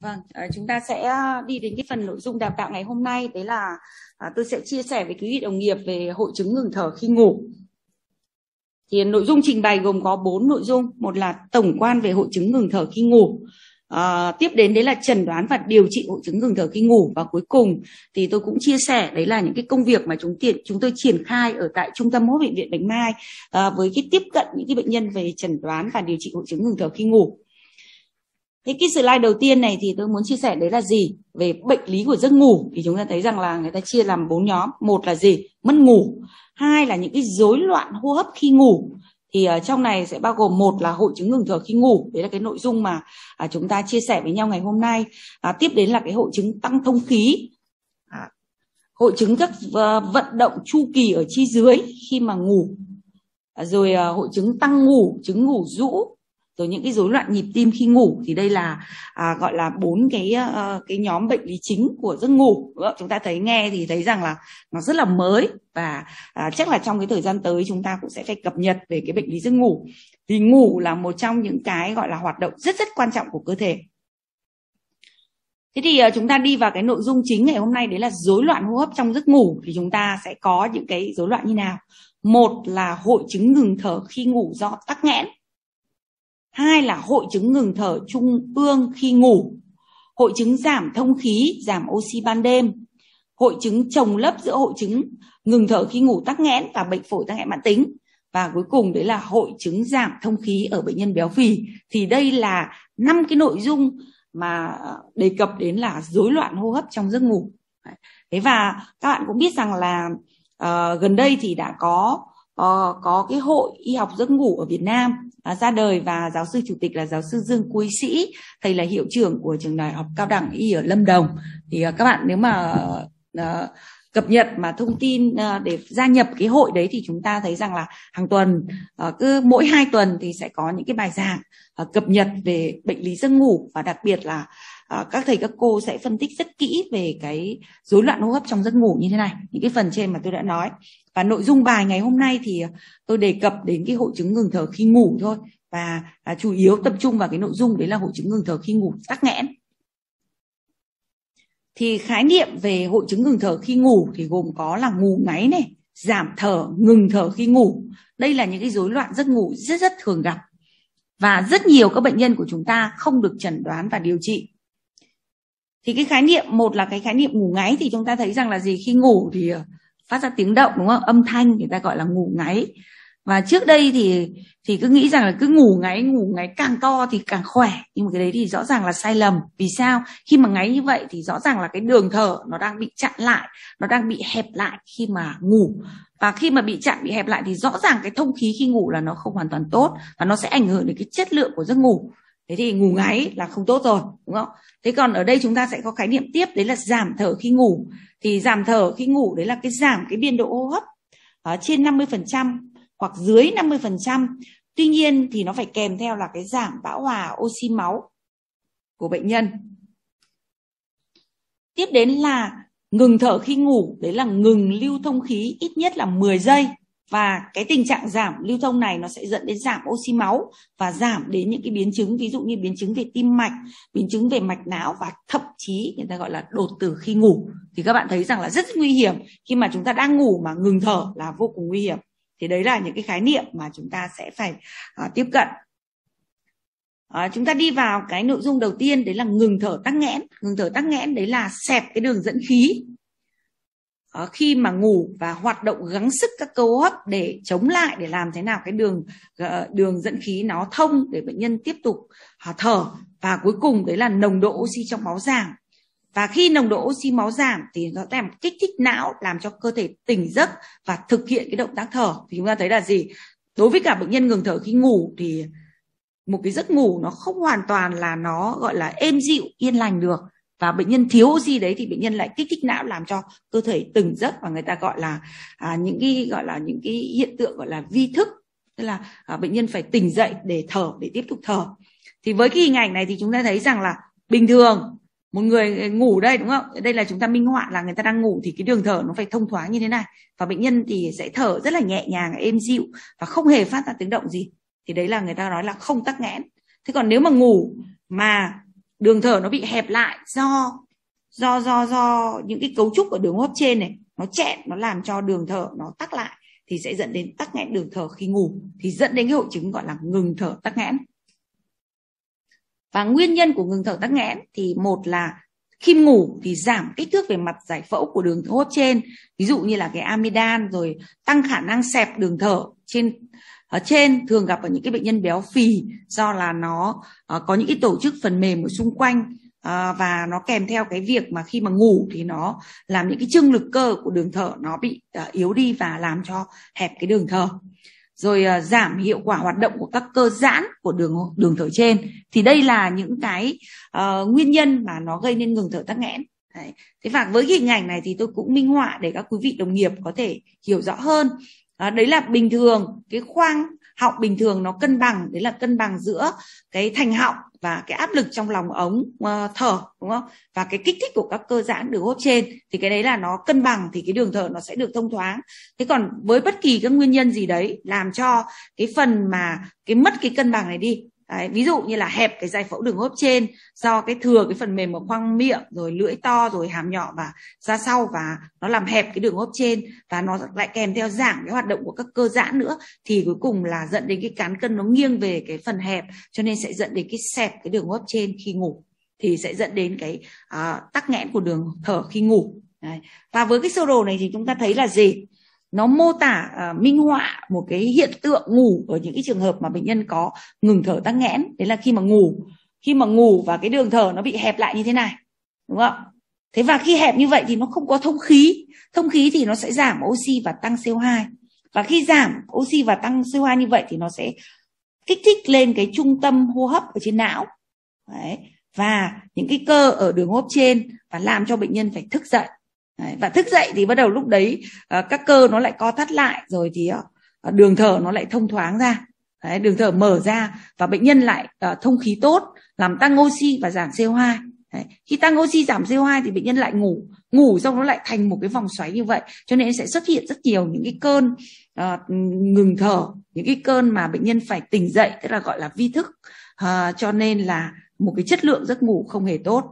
Vâng, à, chúng ta sẽ à, đi đến cái phần nội dung đào tạo ngày hôm nay đấy là à, tôi sẽ chia sẻ với quý vị đồng nghiệp về hội chứng ngừng thở khi ngủ. Thì nội dung trình bày gồm có bốn nội dung, một là tổng quan về hội chứng ngừng thở khi ngủ. À, tiếp đến đấy là chẩn đoán và điều trị hội chứng ngừng thở khi ngủ và cuối cùng thì tôi cũng chia sẻ đấy là những cái công việc mà chúng tiện chúng tôi triển khai ở tại trung tâm hốp bệnh viện Bạch Mai à, với cái tiếp cận những cái bệnh nhân về chẩn đoán và điều trị hội chứng ngừng thở khi ngủ Thế cái slide đầu tiên này thì tôi muốn chia sẻ đấy là gì? Về bệnh lý của giấc ngủ thì chúng ta thấy rằng là người ta chia làm bốn nhóm. Một là gì? Mất ngủ. Hai là những cái rối loạn hô hấp khi ngủ. Thì ở ờ, trong này sẽ bao gồm một là hội chứng ngừng thở khi ngủ. Đấy là cái nội dung mà à, chúng ta chia sẻ với nhau ngày hôm nay. À, tiếp đến là cái hội chứng tăng thông khí. À, hội chứng các ờ, vận động chu kỳ ở chi dưới khi mà ngủ. À, rồi ờ, hội chứng tăng ngủ, chứng ngủ rũ, rồi những cái rối loạn nhịp tim khi ngủ thì đây là à, gọi là bốn cái à, cái nhóm bệnh lý chính của giấc ngủ chúng ta thấy nghe thì thấy rằng là nó rất là mới và à, chắc là trong cái thời gian tới chúng ta cũng sẽ phải cập nhật về cái bệnh lý giấc ngủ thì ngủ là một trong những cái gọi là hoạt động rất rất quan trọng của cơ thể Thế thì ờ, chúng ta đi vào cái nội dung chính ngày hôm nay đấy là rối loạn hô hấp trong giấc ngủ thì chúng ta sẽ có những cái rối loạn như nào. Một là hội chứng ngừng thở khi ngủ do tắc nghẽn hai là hội chứng ngừng thở trung ương khi ngủ hội chứng giảm thông khí giảm oxy ban đêm hội chứng trồng lấp giữa hội chứng ngừng thở khi ngủ tắc nghẽn và bệnh phổi tắc nghẽn mãn tính và cuối cùng đấy là hội chứng giảm thông khí ở bệnh nhân béo phì thì đây là năm cái nội dung mà đề cập đến là rối loạn hô hấp trong giấc ngủ thế và các bạn cũng biết rằng là uh, gần đây thì đã có Ờ, có cái hội y học giấc ngủ ở Việt Nam uh, ra đời và giáo sư chủ tịch là giáo sư Dương Quý Sĩ, thầy là hiệu trưởng của trường đại học cao đẳng y ở Lâm Đồng. Thì uh, các bạn nếu mà uh, cập nhật mà thông tin ờ, để gia nhập cái hội đấy thì chúng ta thấy rằng là hàng tuần cứ mỗi hai tuần thì sẽ có những cái bài giảng cập nhật về bệnh lý giấc ngủ và đặc biệt là các thầy các cô sẽ phân tích rất kỹ về cái rối loạn hô hấp trong giấc ngủ như thế này những cái phần trên mà tôi đã nói và nội dung bài ngày hôm nay thì tôi đề cập đến cái hội chứng ngừng thở khi ngủ thôi và à, chủ yếu tập trung vào cái nội dung đấy là hội chứng ngừng thở khi ngủ tắc nghẽn thì khái niệm về hội chứng ngừng thở khi ngủ thì gồm có là ngủ ngáy này giảm thở ngừng thở khi ngủ đây là những cái rối loạn giấc ngủ rất rất thường gặp và rất nhiều các bệnh nhân của chúng ta không được chẩn đoán và điều trị thì cái khái niệm một là cái khái niệm ngủ ngáy thì chúng ta thấy rằng là gì khi ngủ thì à, phát ra tiếng động đúng không âm thanh người ta gọi là ngủ ngáy và trước đây thì thì cứ nghĩ rằng là cứ ngủ ngáy ngủ ngáy càng to thì càng khỏe nhưng mà cái đấy thì rõ ràng là sai lầm vì sao khi mà ngáy như vậy thì rõ ràng là cái đường thở nó đang bị chặn lại nó đang bị hẹp lại khi mà ngủ và khi mà bị chặn bị hẹp lại thì rõ ràng cái thông khí khi ngủ là nó không hoàn toàn tốt và nó sẽ ảnh hưởng đến cái chất lượng của giấc ngủ thế thì ngủ ngáy là không tốt rồi đúng không thế còn ở đây chúng ta sẽ có khái niệm tiếp đấy là giảm thở khi ngủ thì giảm thở khi ngủ đấy là cái giảm cái biên độ hô hấp ở ờ, trên 50% hoặc dưới 50% tuy nhiên thì nó phải kèm theo là cái giảm bão hòa oxy máu của bệnh nhân tiếp đến là ngừng thở khi ngủ đấy là ngừng lưu thông khí ít nhất là 10 giây và cái tình trạng giảm lưu thông này nó sẽ dẫn đến giảm oxy máu và giảm đến những cái biến chứng ví dụ như biến chứng về tim mạch biến chứng về mạch não và thậm chí người ta gọi là đột tử khi ngủ thì các bạn thấy rằng là rất nguy hiểm khi mà chúng ta đang ngủ mà ngừng thở là vô cùng nguy hiểm thì đấy là những cái khái niệm mà chúng ta sẽ phải à, tiếp cận À, chúng ta đi vào cái nội dung đầu tiên đấy là ngừng thở tắc nghẽn ngừng thở tắc nghẽn đấy là xẹp cái đường dẫn khí Ờ, khi mà ngủ và hoạt động gắng sức các cơ hấp để chống lại để làm thế nào cái đường ờ, đường dẫn khí nó thông để bệnh nhân tiếp tục ờ, thở và cuối cùng đấy là nồng độ oxy trong máu giảm và khi nồng độ oxy máu giảm thì nó làm kích thích não làm cho cơ thể tỉnh giấc và thực hiện cái động tác thở thì chúng ta thấy là gì đối với cả bệnh nhân ngừng thở khi ngủ thì một cái giấc ngủ nó không hoàn toàn là nó gọi là êm dịu yên lành được và bệnh nhân thiếu oxy đấy thì bệnh nhân lại kích thích não làm cho cơ thể từng giấc và người ta gọi là à, những cái gọi là những cái hiện tượng gọi là vi thức tức là à, bệnh nhân phải tỉnh dậy để thở để tiếp tục thở thì với cái hình ảnh này thì chúng ta thấy rằng là bình thường một người à, ngủ đây đúng không đây là chúng ta minh họa là người ta đang ngủ thì cái đường thở nó phải thông thoáng như thế này và bệnh nhân thì sẽ thở rất là nhẹ nhàng êm dịu và không hề phát ra tiếng động gì thì đấy là người ta nói là không tắc nghẽn thế còn nếu mà ngủ mà đường thở nó bị hẹp lại do do do do những cái cấu trúc ở đường hô hấp trên này nó chẹn nó làm cho đường thở nó tắc lại thì sẽ dẫn đến tắc nghẽn đường thở khi ngủ thì dẫn đến cái hội chứng gọi là ngừng thở tắc nghẽn và nguyên nhân của ngừng thở tắc nghẽn thì một là khi ngủ thì giảm kích thước về mặt giải phẫu của đường hô hấp trên ví dụ như là cái amidan rồi tăng khả năng xẹp đường thở trên ở trên thường gặp ở những cái bệnh nhân béo phì do là nó uh, có những cái tổ chức phần mềm ở xung quanh À, và nó kèm theo cái việc mà khi mà ngủ thì nó làm những cái chương lực cơ của đường thở nó bị uh, yếu đi và làm cho hẹp cái đường thở rồi uh, giảm hiệu quả hoạt động của các cơ giãn của đường đường thở trên thì đây là những cái uh, nguyên nhân mà nó gây nên ngừng thở tắc nghẽn Đấy. thế và với hình ảnh này thì tôi cũng minh họa để các quý vị đồng nghiệp có thể hiểu rõ hơn à, đấy là bình thường cái khoang họng bình thường nó cân bằng đấy là cân bằng giữa cái thành họng và cái áp lực trong lòng ống uh, thở đúng không và cái kích thích của các cơ giãn đường hô hấp trên thì cái đấy là nó cân bằng thì cái đường thở nó sẽ được thông thoáng thế còn với bất kỳ các nguyên nhân gì đấy làm cho cái phần mà cái mất cái cân bằng này đi Đấy, ví dụ như là hẹp cái giải phẫu đường hô hấp trên do cái thừa cái phần mềm ở khoang miệng rồi lưỡi to rồi hàm nhỏ và ra sau và nó làm hẹp cái đường hô hấp trên và nó lại kèm theo giảm cái hoạt động của các cơ giãn nữa thì cuối cùng là dẫn đến cái cán cân nó nghiêng về cái phần hẹp cho nên sẽ dẫn đến cái xẹp cái đường hô hấp trên khi ngủ thì sẽ dẫn đến cái uh, tắc nghẽn của đường thở khi ngủ Đấy. và với cái sơ đồ này thì chúng ta thấy là gì nó mô tả uh, minh họa một cái hiện tượng ngủ ở những cái trường hợp mà bệnh nhân có ngừng thở tắc nghẽn đấy là khi mà ngủ khi mà ngủ và cái đường thở nó bị hẹp lại như thế này đúng không thế và khi hẹp như vậy thì nó không có thông khí thông khí thì nó sẽ giảm oxy và tăng co2 và khi giảm oxy và tăng co2 như vậy thì nó sẽ kích thích lên cái trung tâm hô hấp ở trên não đấy. và những cái cơ ở đường hô hấp trên và làm cho bệnh nhân phải thức dậy Đấy, và thức dậy thì bắt đầu lúc đấy à, các cơ nó lại co thắt lại rồi thì à, đường thở nó lại thông thoáng ra đấy, đường thở mở ra và bệnh nhân lại à, thông khí tốt làm tăng oxy và giảm CO2 đấy. khi tăng oxy giảm CO2 thì bệnh nhân lại ngủ ngủ xong nó lại thành một cái vòng xoáy như vậy cho nên sẽ xuất hiện rất nhiều những cái cơn à, ngừng thở những cái cơn mà bệnh nhân phải tỉnh dậy tức là gọi là vi thức à, cho nên là một cái chất lượng giấc ngủ không hề tốt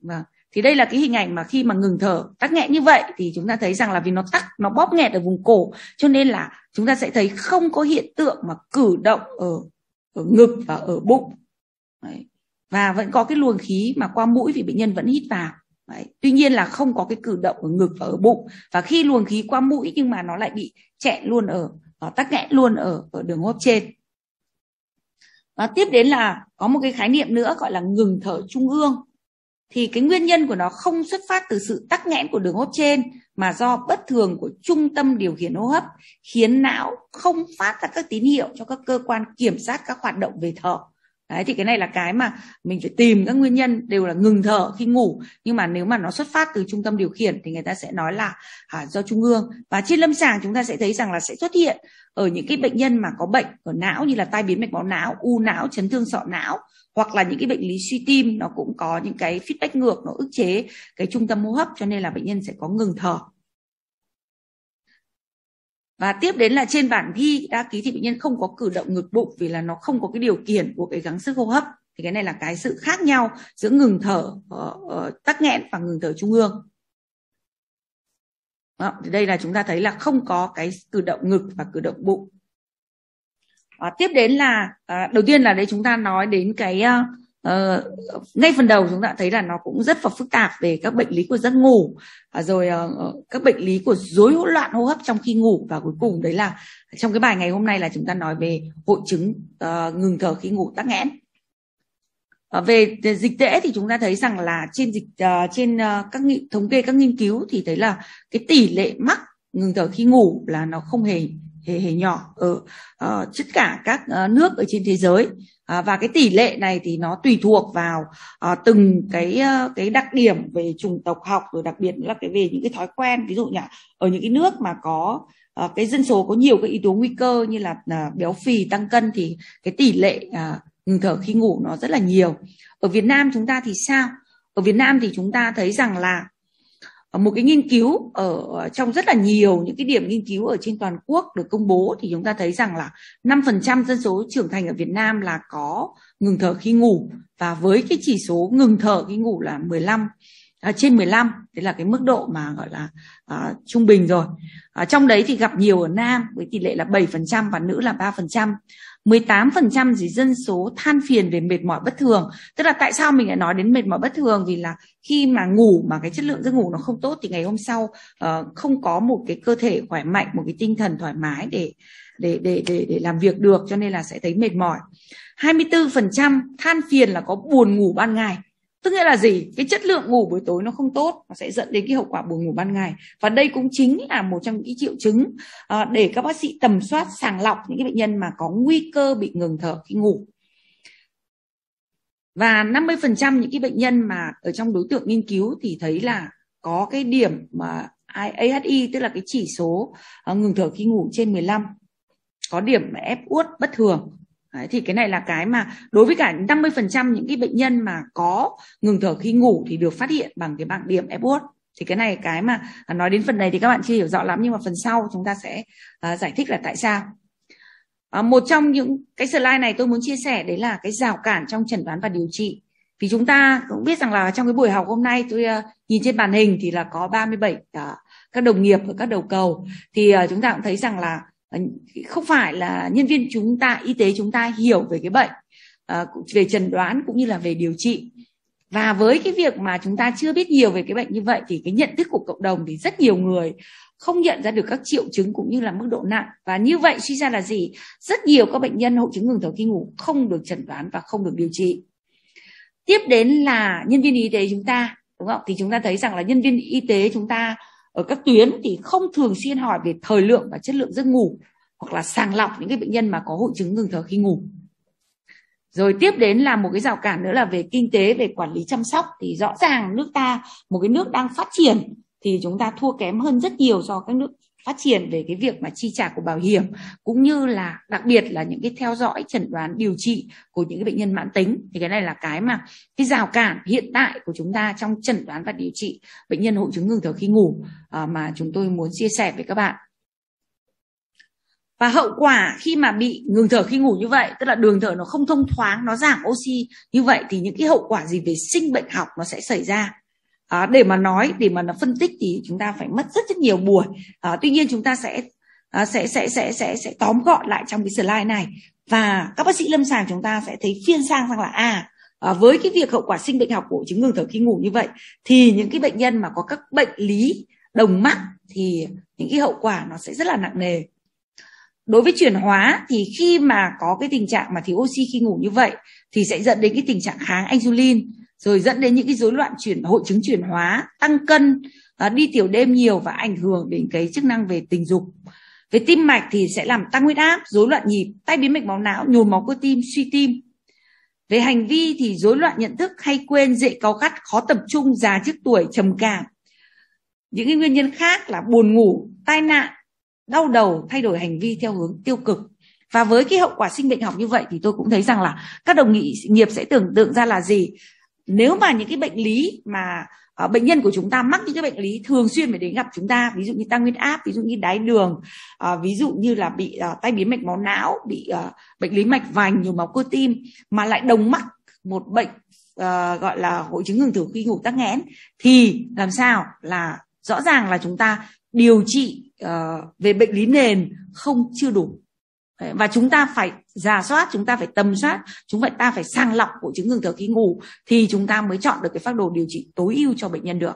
vâng thì đây là cái hình ảnh mà khi mà ngừng thở tắc nghẽn như vậy thì chúng ta thấy rằng là vì nó tắc nó bóp nghẹt ở vùng cổ cho nên là chúng ta sẽ thấy không có hiện tượng mà cử động ở ở ngực và ở bụng Đấy. và vẫn có cái luồng khí mà qua mũi vì bệnh nhân vẫn hít vào Đấy. tuy nhiên là không có cái cử động ở ngực và ở bụng và khi luồng khí qua mũi nhưng mà nó lại bị chẹn luôn ở nó tắc nghẽn luôn ở ở đường hô hấp trên và tiếp đến là có một cái khái niệm nữa gọi là ngừng thở trung ương thì cái nguyên nhân của nó không xuất phát từ sự tắc nghẽn của đường hô hấp trên mà do bất thường của trung tâm điều khiển hô hấp khiến não không phát ra các tín hiệu cho các cơ quan kiểm soát các hoạt động về thở Đấy, thì cái này là cái mà mình phải tìm các nguyên nhân đều là ngừng thở khi ngủ nhưng mà nếu mà nó xuất phát từ trung tâm điều khiển thì người ta sẽ nói là à, do trung ương và trên lâm sàng chúng ta sẽ thấy rằng là sẽ xuất hiện ở những cái bệnh nhân mà có bệnh ở não như là tai biến mạch máu não u não chấn thương sọ não hoặc là những cái bệnh lý suy tim nó cũng có những cái feedback ngược nó ức chế cái trung tâm hô hấp cho nên là bệnh nhân sẽ có ngừng thở và tiếp đến là trên bản ghi đa ký thì bệnh nhân không có cử động ngực bụng vì là nó không có cái điều kiện của cái gắng sức hô hấp thì cái này là cái sự khác nhau giữa ngừng thở ờ, ờ, tắc nghẽn và ngừng thở trung ương đó, thì đây là chúng ta thấy là không có cái cử động ngực và cử động bụng à, tiếp đến là à, đầu tiên là đấy chúng ta nói đến cái à, Ờ, ngay phần đầu chúng ta thấy là nó cũng rất là phức tạp về các bệnh lý của giấc ngủ uh, rồi uh, các bệnh lý của rối hỗn loạn hô hấp trong khi ngủ và cuối cùng đấy là trong cái bài ngày hôm nay là chúng ta nói về hội chứng uh, ngừng thở khi ngủ tắc nghẽn uh, về dịch tễ thì chúng ta thấy rằng là trên dịch uh, trên uh, các nghi, thống kê các nghiên cứu thì thấy là cái tỷ lệ mắc ngừng thở khi ngủ là nó không hề hề hề nhỏ ở uh, tất cả các uh, nước ở trên thế giới À, và cái tỷ lệ này thì nó tùy thuộc vào à, từng cái ờ, cái đặc điểm về chủng tộc học rồi đặc biệt là cái về những cái thói quen ví dụ như ở những cái nước mà có à, cái dân số có nhiều cái yếu tố nguy cơ như là à, béo phì tăng cân thì cái tỷ lệ à, ngừng thở khi ngủ nó rất là nhiều ở Việt Nam chúng ta thì sao ở Việt Nam thì chúng ta thấy rằng là Ờ, một cái nghiên cứu ở ờ, trong rất là nhiều những cái điểm nghiên cứu ở trên toàn quốc được công bố thì chúng ta thấy rằng là 5% dân số trưởng thành ở Việt Nam là có ngừng thở khi ngủ và với cái chỉ số ngừng thở khi ngủ là 15 à, trên 15 đấy là cái mức độ mà gọi là à, trung bình rồi à, trong đấy thì gặp nhiều ở nam với tỷ lệ là 7% và nữ là 3% 18% gì dân số than phiền về mệt mỏi bất thường. Tức là tại sao mình lại nói đến mệt mỏi bất thường vì là khi mà ngủ mà cái chất lượng giấc ngủ nó không tốt thì ngày hôm sau uh, không có một cái cơ thể khỏe mạnh, một cái tinh thần thoải mái để để để để để làm việc được cho nên là sẽ thấy mệt mỏi. 24% than phiền là có buồn ngủ ban ngày tức nghĩa là gì cái chất lượng ngủ buổi tối nó không tốt nó sẽ dẫn đến cái hậu quả buồn ngủ ban ngày và đây cũng chính là một trong những cái triệu chứng à, để các bác sĩ tầm soát sàng lọc những cái bệnh nhân mà có nguy cơ bị ngừng thở khi ngủ và 50% những cái bệnh nhân mà ở trong đối tượng nghiên cứu thì thấy là có cái điểm mà AHI tức là cái chỉ số ờ, ngừng thở khi ngủ trên 15 có điểm ép uất bất thường Đấy, thì cái này là cái mà đối với cả 50% những cái bệnh nhân mà có ngừng thở khi ngủ thì được phát hiện bằng cái bảng điểm Epworth thì cái này cái mà à, nói đến phần này thì các bạn chưa hiểu rõ lắm nhưng mà phần sau chúng ta sẽ uh, giải thích là tại sao uh, một trong những cái slide này tôi muốn chia sẻ đấy là cái rào cản trong chẩn đoán và điều trị vì chúng ta cũng biết rằng là trong cái buổi học hôm nay tôi uh, nhìn trên màn hình thì là có 37 uh, các đồng nghiệp và các đầu cầu thì uh, chúng ta cũng thấy rằng là Ờ, không phải là nhân viên chúng ta y tế chúng ta hiểu về cái bệnh ờ, về trần đoán cũng như là về điều trị và với cái việc mà chúng ta chưa biết nhiều về cái bệnh như vậy thì cái nhận thức của cộng đồng thì rất nhiều người không nhận ra được các triệu chứng cũng như là mức độ nặng và như vậy suy ra là gì rất nhiều các bệnh nhân hội chứng ngừng thở khi ngủ không được chẩn đoán và không được điều trị tiếp đến là nhân viên y tế chúng ta đúng không thì chúng ta thấy rằng là nhân viên y tế chúng ta ở các tuyến thì không thường xuyên hỏi về thời lượng và chất lượng giấc ngủ hoặc là sàng lọc những cái bệnh nhân mà có hội chứng ngừng thở khi ngủ rồi tiếp đến là một cái rào cản nữa là về kinh tế về quản lý chăm sóc thì rõ ràng nước ta một cái nước đang phát triển thì chúng ta thua kém hơn rất nhiều so với các nước phát triển về cái việc mà chi trả của bảo hiểm cũng như là đặc biệt là những cái theo dõi chẩn đoán điều trị của những cái bệnh nhân mãn tính thì cái này là cái mà cái rào cản hiện tại của chúng ta trong chẩn đoán và điều trị bệnh nhân hội chứng ngừng thở khi ngủ à, mà chúng tôi muốn chia sẻ với các bạn và hậu quả khi mà bị ngừng thở khi ngủ như vậy tức là đường thở nó không thông thoáng nó giảm oxy như vậy thì những cái hậu quả gì về sinh bệnh học nó sẽ xảy ra à, để mà nói để mà nó phân tích thì chúng ta phải mất rất rất nhiều buổi à, tuy nhiên chúng ta sẽ à, sẽ sẽ sẽ sẽ sẽ tóm gọn lại trong cái slide này và các bác sĩ lâm sàng chúng ta sẽ thấy phiên sang rằng là à À, với cái việc hậu quả sinh bệnh học của chứng ngừng thở khi ngủ như vậy thì những cái bệnh nhân mà có các bệnh lý đồng mắc thì những cái hậu quả nó sẽ rất là nặng nề đối với chuyển hóa thì khi mà có cái tình trạng mà thiếu oxy khi ngủ như vậy thì sẽ dẫn đến cái tình trạng kháng insulin rồi dẫn đến những cái rối loạn chuyển hội chứng chuyển hóa tăng cân à, đi tiểu đêm nhiều và ảnh hưởng đến cái chức năng về tình dục về tim mạch thì sẽ làm tăng huyết áp rối loạn nhịp tai biến mạch máu não nhồi máu cơ tim suy tim về hành vi thì rối loạn nhận thức hay quên dễ cáu gắt khó tập trung già trước tuổi trầm cảm những cái nguyên nhân khác là buồn ngủ tai nạn đau đầu thay đổi hành vi theo hướng tiêu cực và với cái hậu quả sinh bệnh học như vậy thì tôi cũng thấy rằng là các đồng nghị nghiệp sẽ tưởng tượng ra là gì nếu mà những cái bệnh lý mà uh, bệnh nhân của chúng ta mắc những cái bệnh lý thường xuyên phải đến gặp chúng ta ví dụ như tăng huyết áp ví dụ như đái đường uh, ví dụ như là bị uh, tai biến mạch máu não bị uh, bệnh lý mạch vành nhồi máu cơ tim mà lại đồng mắc một bệnh uh, gọi là hội chứng ngừng thở khi ngủ tắc nghẽn thì làm sao là rõ ràng là chúng ta điều trị uh, về bệnh lý nền không chưa đủ và chúng ta phải giả soát chúng ta phải tầm soát chúng phải ta phải sàng lọc hội chứng ngừng thở khi ngủ thì chúng ta mới chọn được cái phác đồ điều trị tối ưu cho bệnh nhân được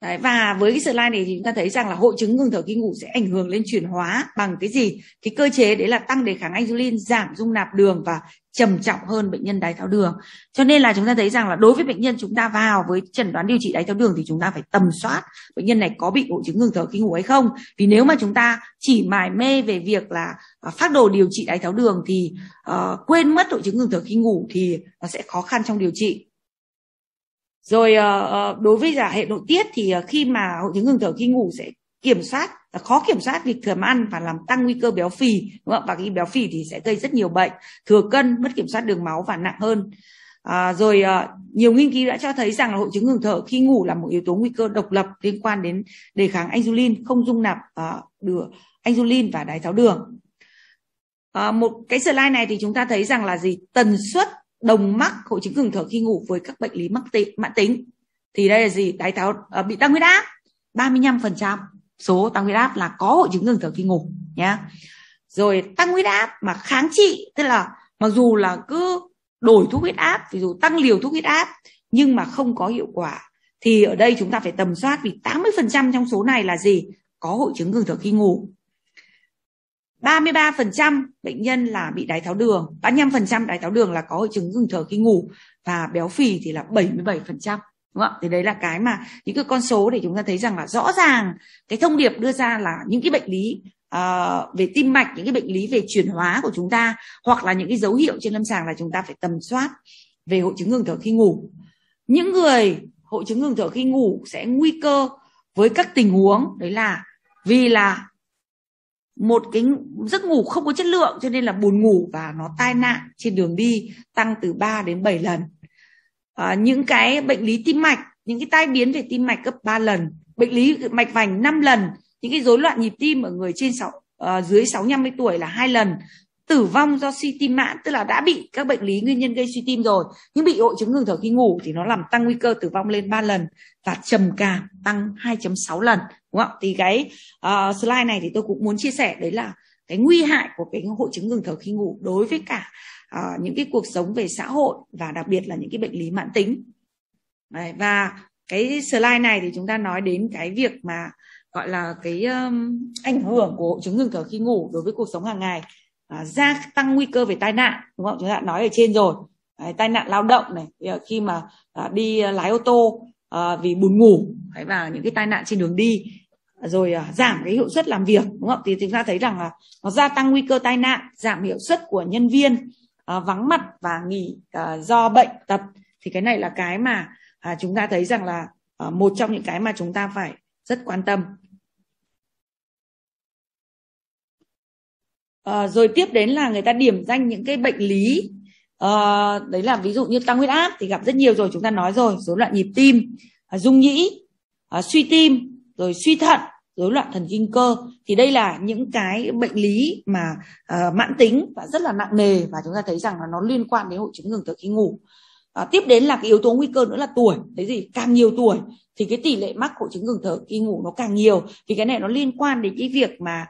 Đấy, và với cái slide này thì chúng ta thấy rằng là hội chứng ngừng thở khi ngủ sẽ ảnh hưởng lên chuyển hóa bằng cái gì? Cái cơ chế đấy là tăng đề kháng insulin, giảm dung nạp đường và trầm trọng hơn bệnh nhân đái tháo đường cho nên là chúng ta thấy rằng là đối với bệnh nhân chúng ta vào với chẩn đoán điều trị đái tháo đường thì chúng ta phải tầm soát bệnh nhân này có bị hội chứng ngừng thở khi ngủ hay không vì nếu mà chúng ta chỉ mải mê về việc là à, phát đồ điều trị đái tháo đường thì uh, quên mất hội chứng ngừng thở khi ngủ thì nó sẽ khó khăn trong điều trị rồi ờ, ờ, đối với giả hệ nội tiết thì khi mà hội chứng ngừng thở khi ngủ sẽ kiểm soát là khó kiểm soát việc thừa ăn và làm tăng nguy cơ béo phì đúng không? và cái béo phì thì sẽ gây rất nhiều bệnh thừa cân mất kiểm soát đường máu và nặng hơn à, rồi à, nhiều nghiên cứu đã cho thấy rằng là hội chứng ngừng thở khi ngủ là một yếu tố nguy cơ độc lập liên quan đến đề kháng insulin không dung nạp à, đường insulin và đái tháo đường à, một cái slide này thì chúng ta thấy rằng là gì tần suất đồng mắc hội chứng ngừng thở khi ngủ với các bệnh lý mắc tị, mãn tính thì đây là gì đái tháo à, bị tăng huyết áp 35% số tăng huyết áp là có hội chứng ngừng thở khi ngủ nhá rồi tăng huyết áp mà kháng trị tức là mặc dù là cứ đổi thuốc huyết áp ví dụ tăng liều thuốc huyết áp nhưng mà không có hiệu quả thì ở đây chúng ta phải tầm soát vì 80% trong số này là gì có hội chứng ngừng thở khi ngủ 33% bệnh nhân là bị đái tháo đường, 35% đái tháo đường là có hội chứng ngừng thở khi ngủ và béo phì thì là 77% đúng không thì đấy là cái mà những cái con số để chúng ta thấy rằng là rõ ràng cái thông điệp đưa ra là những cái bệnh lý uh, về tim mạch những cái bệnh lý về chuyển hóa của chúng ta hoặc là những cái dấu hiệu trên lâm sàng là chúng ta phải tầm soát về hội chứng ngừng thở khi ngủ những người hội chứng ngừng thở khi ngủ sẽ nguy cơ với các tình huống đấy là vì là một cái giấc ngủ không có chất lượng cho nên là buồn ngủ và nó tai nạn trên đường đi tăng từ 3 đến 7 lần à, những cái bệnh lý tim mạch những cái tai biến về tim mạch gấp 3 lần bệnh lý mạch vành 5 lần những cái rối loạn nhịp tim ở người trên 6 à, ờ, dưới 650 tuổi là hai lần tử vong do suy tim mãn tức là đã bị các bệnh lý nguyên nhân gây suy tim rồi nhưng bị hội chứng ngừng thở khi ngủ thì nó làm tăng nguy cơ tử vong lên 3 lần và trầm cảm tăng 2.6 lần đúng không thì cái uh, slide này thì tôi cũng muốn chia sẻ đấy là cái nguy hại của cái hội chứng ngừng thở khi ngủ đối với cả uh, những cái cuộc sống về xã hội và đặc biệt là những cái bệnh lý mãn tính Đấy, và cái slide này thì chúng ta nói đến cái việc mà gọi là cái um, ảnh hưởng của chứng ngừng thở khi ngủ đối với cuộc sống hàng ngày à, gia tăng nguy cơ về tai nạn đúng không chúng ta đã nói ở trên rồi Đấy, tai nạn lao động này khi mà à, đi lái ô tô à, vì buồn ngủ Đấy, và những cái tai nạn trên đường đi rồi à, giảm cái hiệu suất làm việc đúng không thì chúng ta thấy rằng là nó gia tăng nguy cơ tai nạn giảm hiệu suất của nhân viên Ờ, vắng mặt và nghỉ ờ, do bệnh tật thì cái này là cái mà à, chúng ta thấy rằng là ờ, một trong những cái mà chúng ta phải rất quan tâm rồi tiếp đến là người ta điểm danh những cái bệnh lý đấy là ví dụ như tăng huyết áp thì gặp rất nhiều rồi chúng ta nói rồi rối loạn nhịp tim uh, à, dung nhĩ à, suy tim rồi suy thận rối loạn thần kinh cơ thì đây là những cái bệnh lý mà uh, mãn tính và rất là nặng nề và chúng ta thấy rằng là nó liên quan đến hội chứng ngừng thở khi ngủ à, tiếp đến là cái yếu tố nguy cơ nữa là tuổi thế gì càng nhiều tuổi thì cái tỷ lệ mắc hội chứng ngừng thở khi ngủ nó càng nhiều vì cái này nó liên quan đến cái việc mà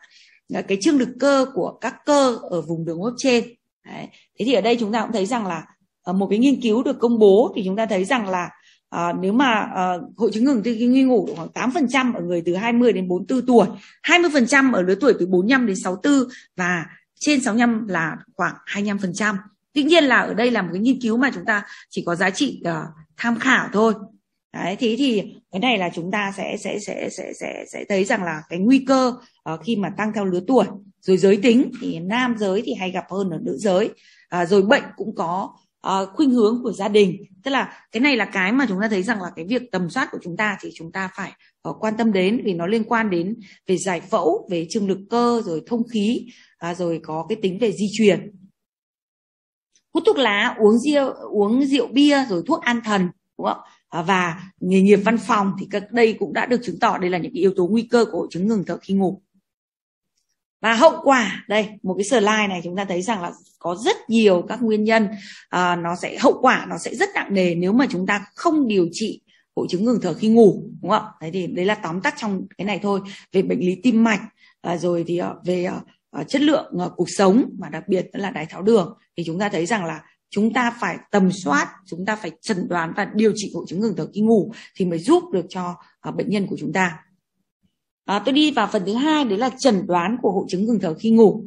ờ, cái trương lực cơ của các cơ ở vùng đường hô hấp trên Đấy. thế thì ở đây chúng ta cũng thấy rằng là một cái nghiên cứu được công bố thì chúng ta thấy rằng là à, nếu mà à, hội chứng ngừng khi nghi ngủ khoảng 8% ở người từ 20 đến 44 tuổi, 20% ở lứa tuổi từ 45 đến 64 và trên 65 là khoảng 25%. Tuy nhiên là ở đây là một cái nghiên cứu mà chúng ta chỉ có giá trị uh, tham khảo thôi. Đấy, thế thì cái này là chúng ta sẽ sẽ sẽ sẽ sẽ sẽ thấy rằng là cái nguy cơ uh, khi mà tăng theo lứa tuổi rồi giới tính thì nam giới thì hay gặp hơn ở nữ giới uh, rồi bệnh cũng có uh, khuynh hướng của gia đình tức là cái này là cái mà chúng ta thấy rằng là cái việc tầm soát của chúng ta thì chúng ta phải uh, quan tâm đến vì nó liên quan đến về giải phẫu về trường lực cơ rồi thông khí uh, rồi có cái tính về di truyền hút thuốc lá uống rượu uống rượu bia rồi thuốc an thần đúng không uh, và nghề nghiệp văn phòng thì đây cũng đã được chứng tỏ đây là những cái yếu tố nguy cơ của hội chứng ngừng thở khi ngủ và hậu quả đây một cái slide này chúng ta thấy rằng là có rất nhiều các nguyên nhân à, nó sẽ hậu quả nó sẽ rất nặng nề nếu mà chúng ta không điều trị hội chứng ngừng thở khi ngủ đúng không ạ đấy thì đấy là tóm tắt trong cái này thôi về bệnh lý tim mạch à, rồi thì à, về à, à chất lượng à, cuộc sống mà đặc biệt là đái tháo đường thì chúng ta thấy rằng là chúng ta phải tầm soát chúng ta phải chẩn đoán và điều trị hội chứng ngừng thở khi ngủ thì mới giúp được cho à, bệnh nhân của chúng ta à, tôi đi vào phần thứ hai đấy là chẩn đoán của hội chứng ngừng thở khi ngủ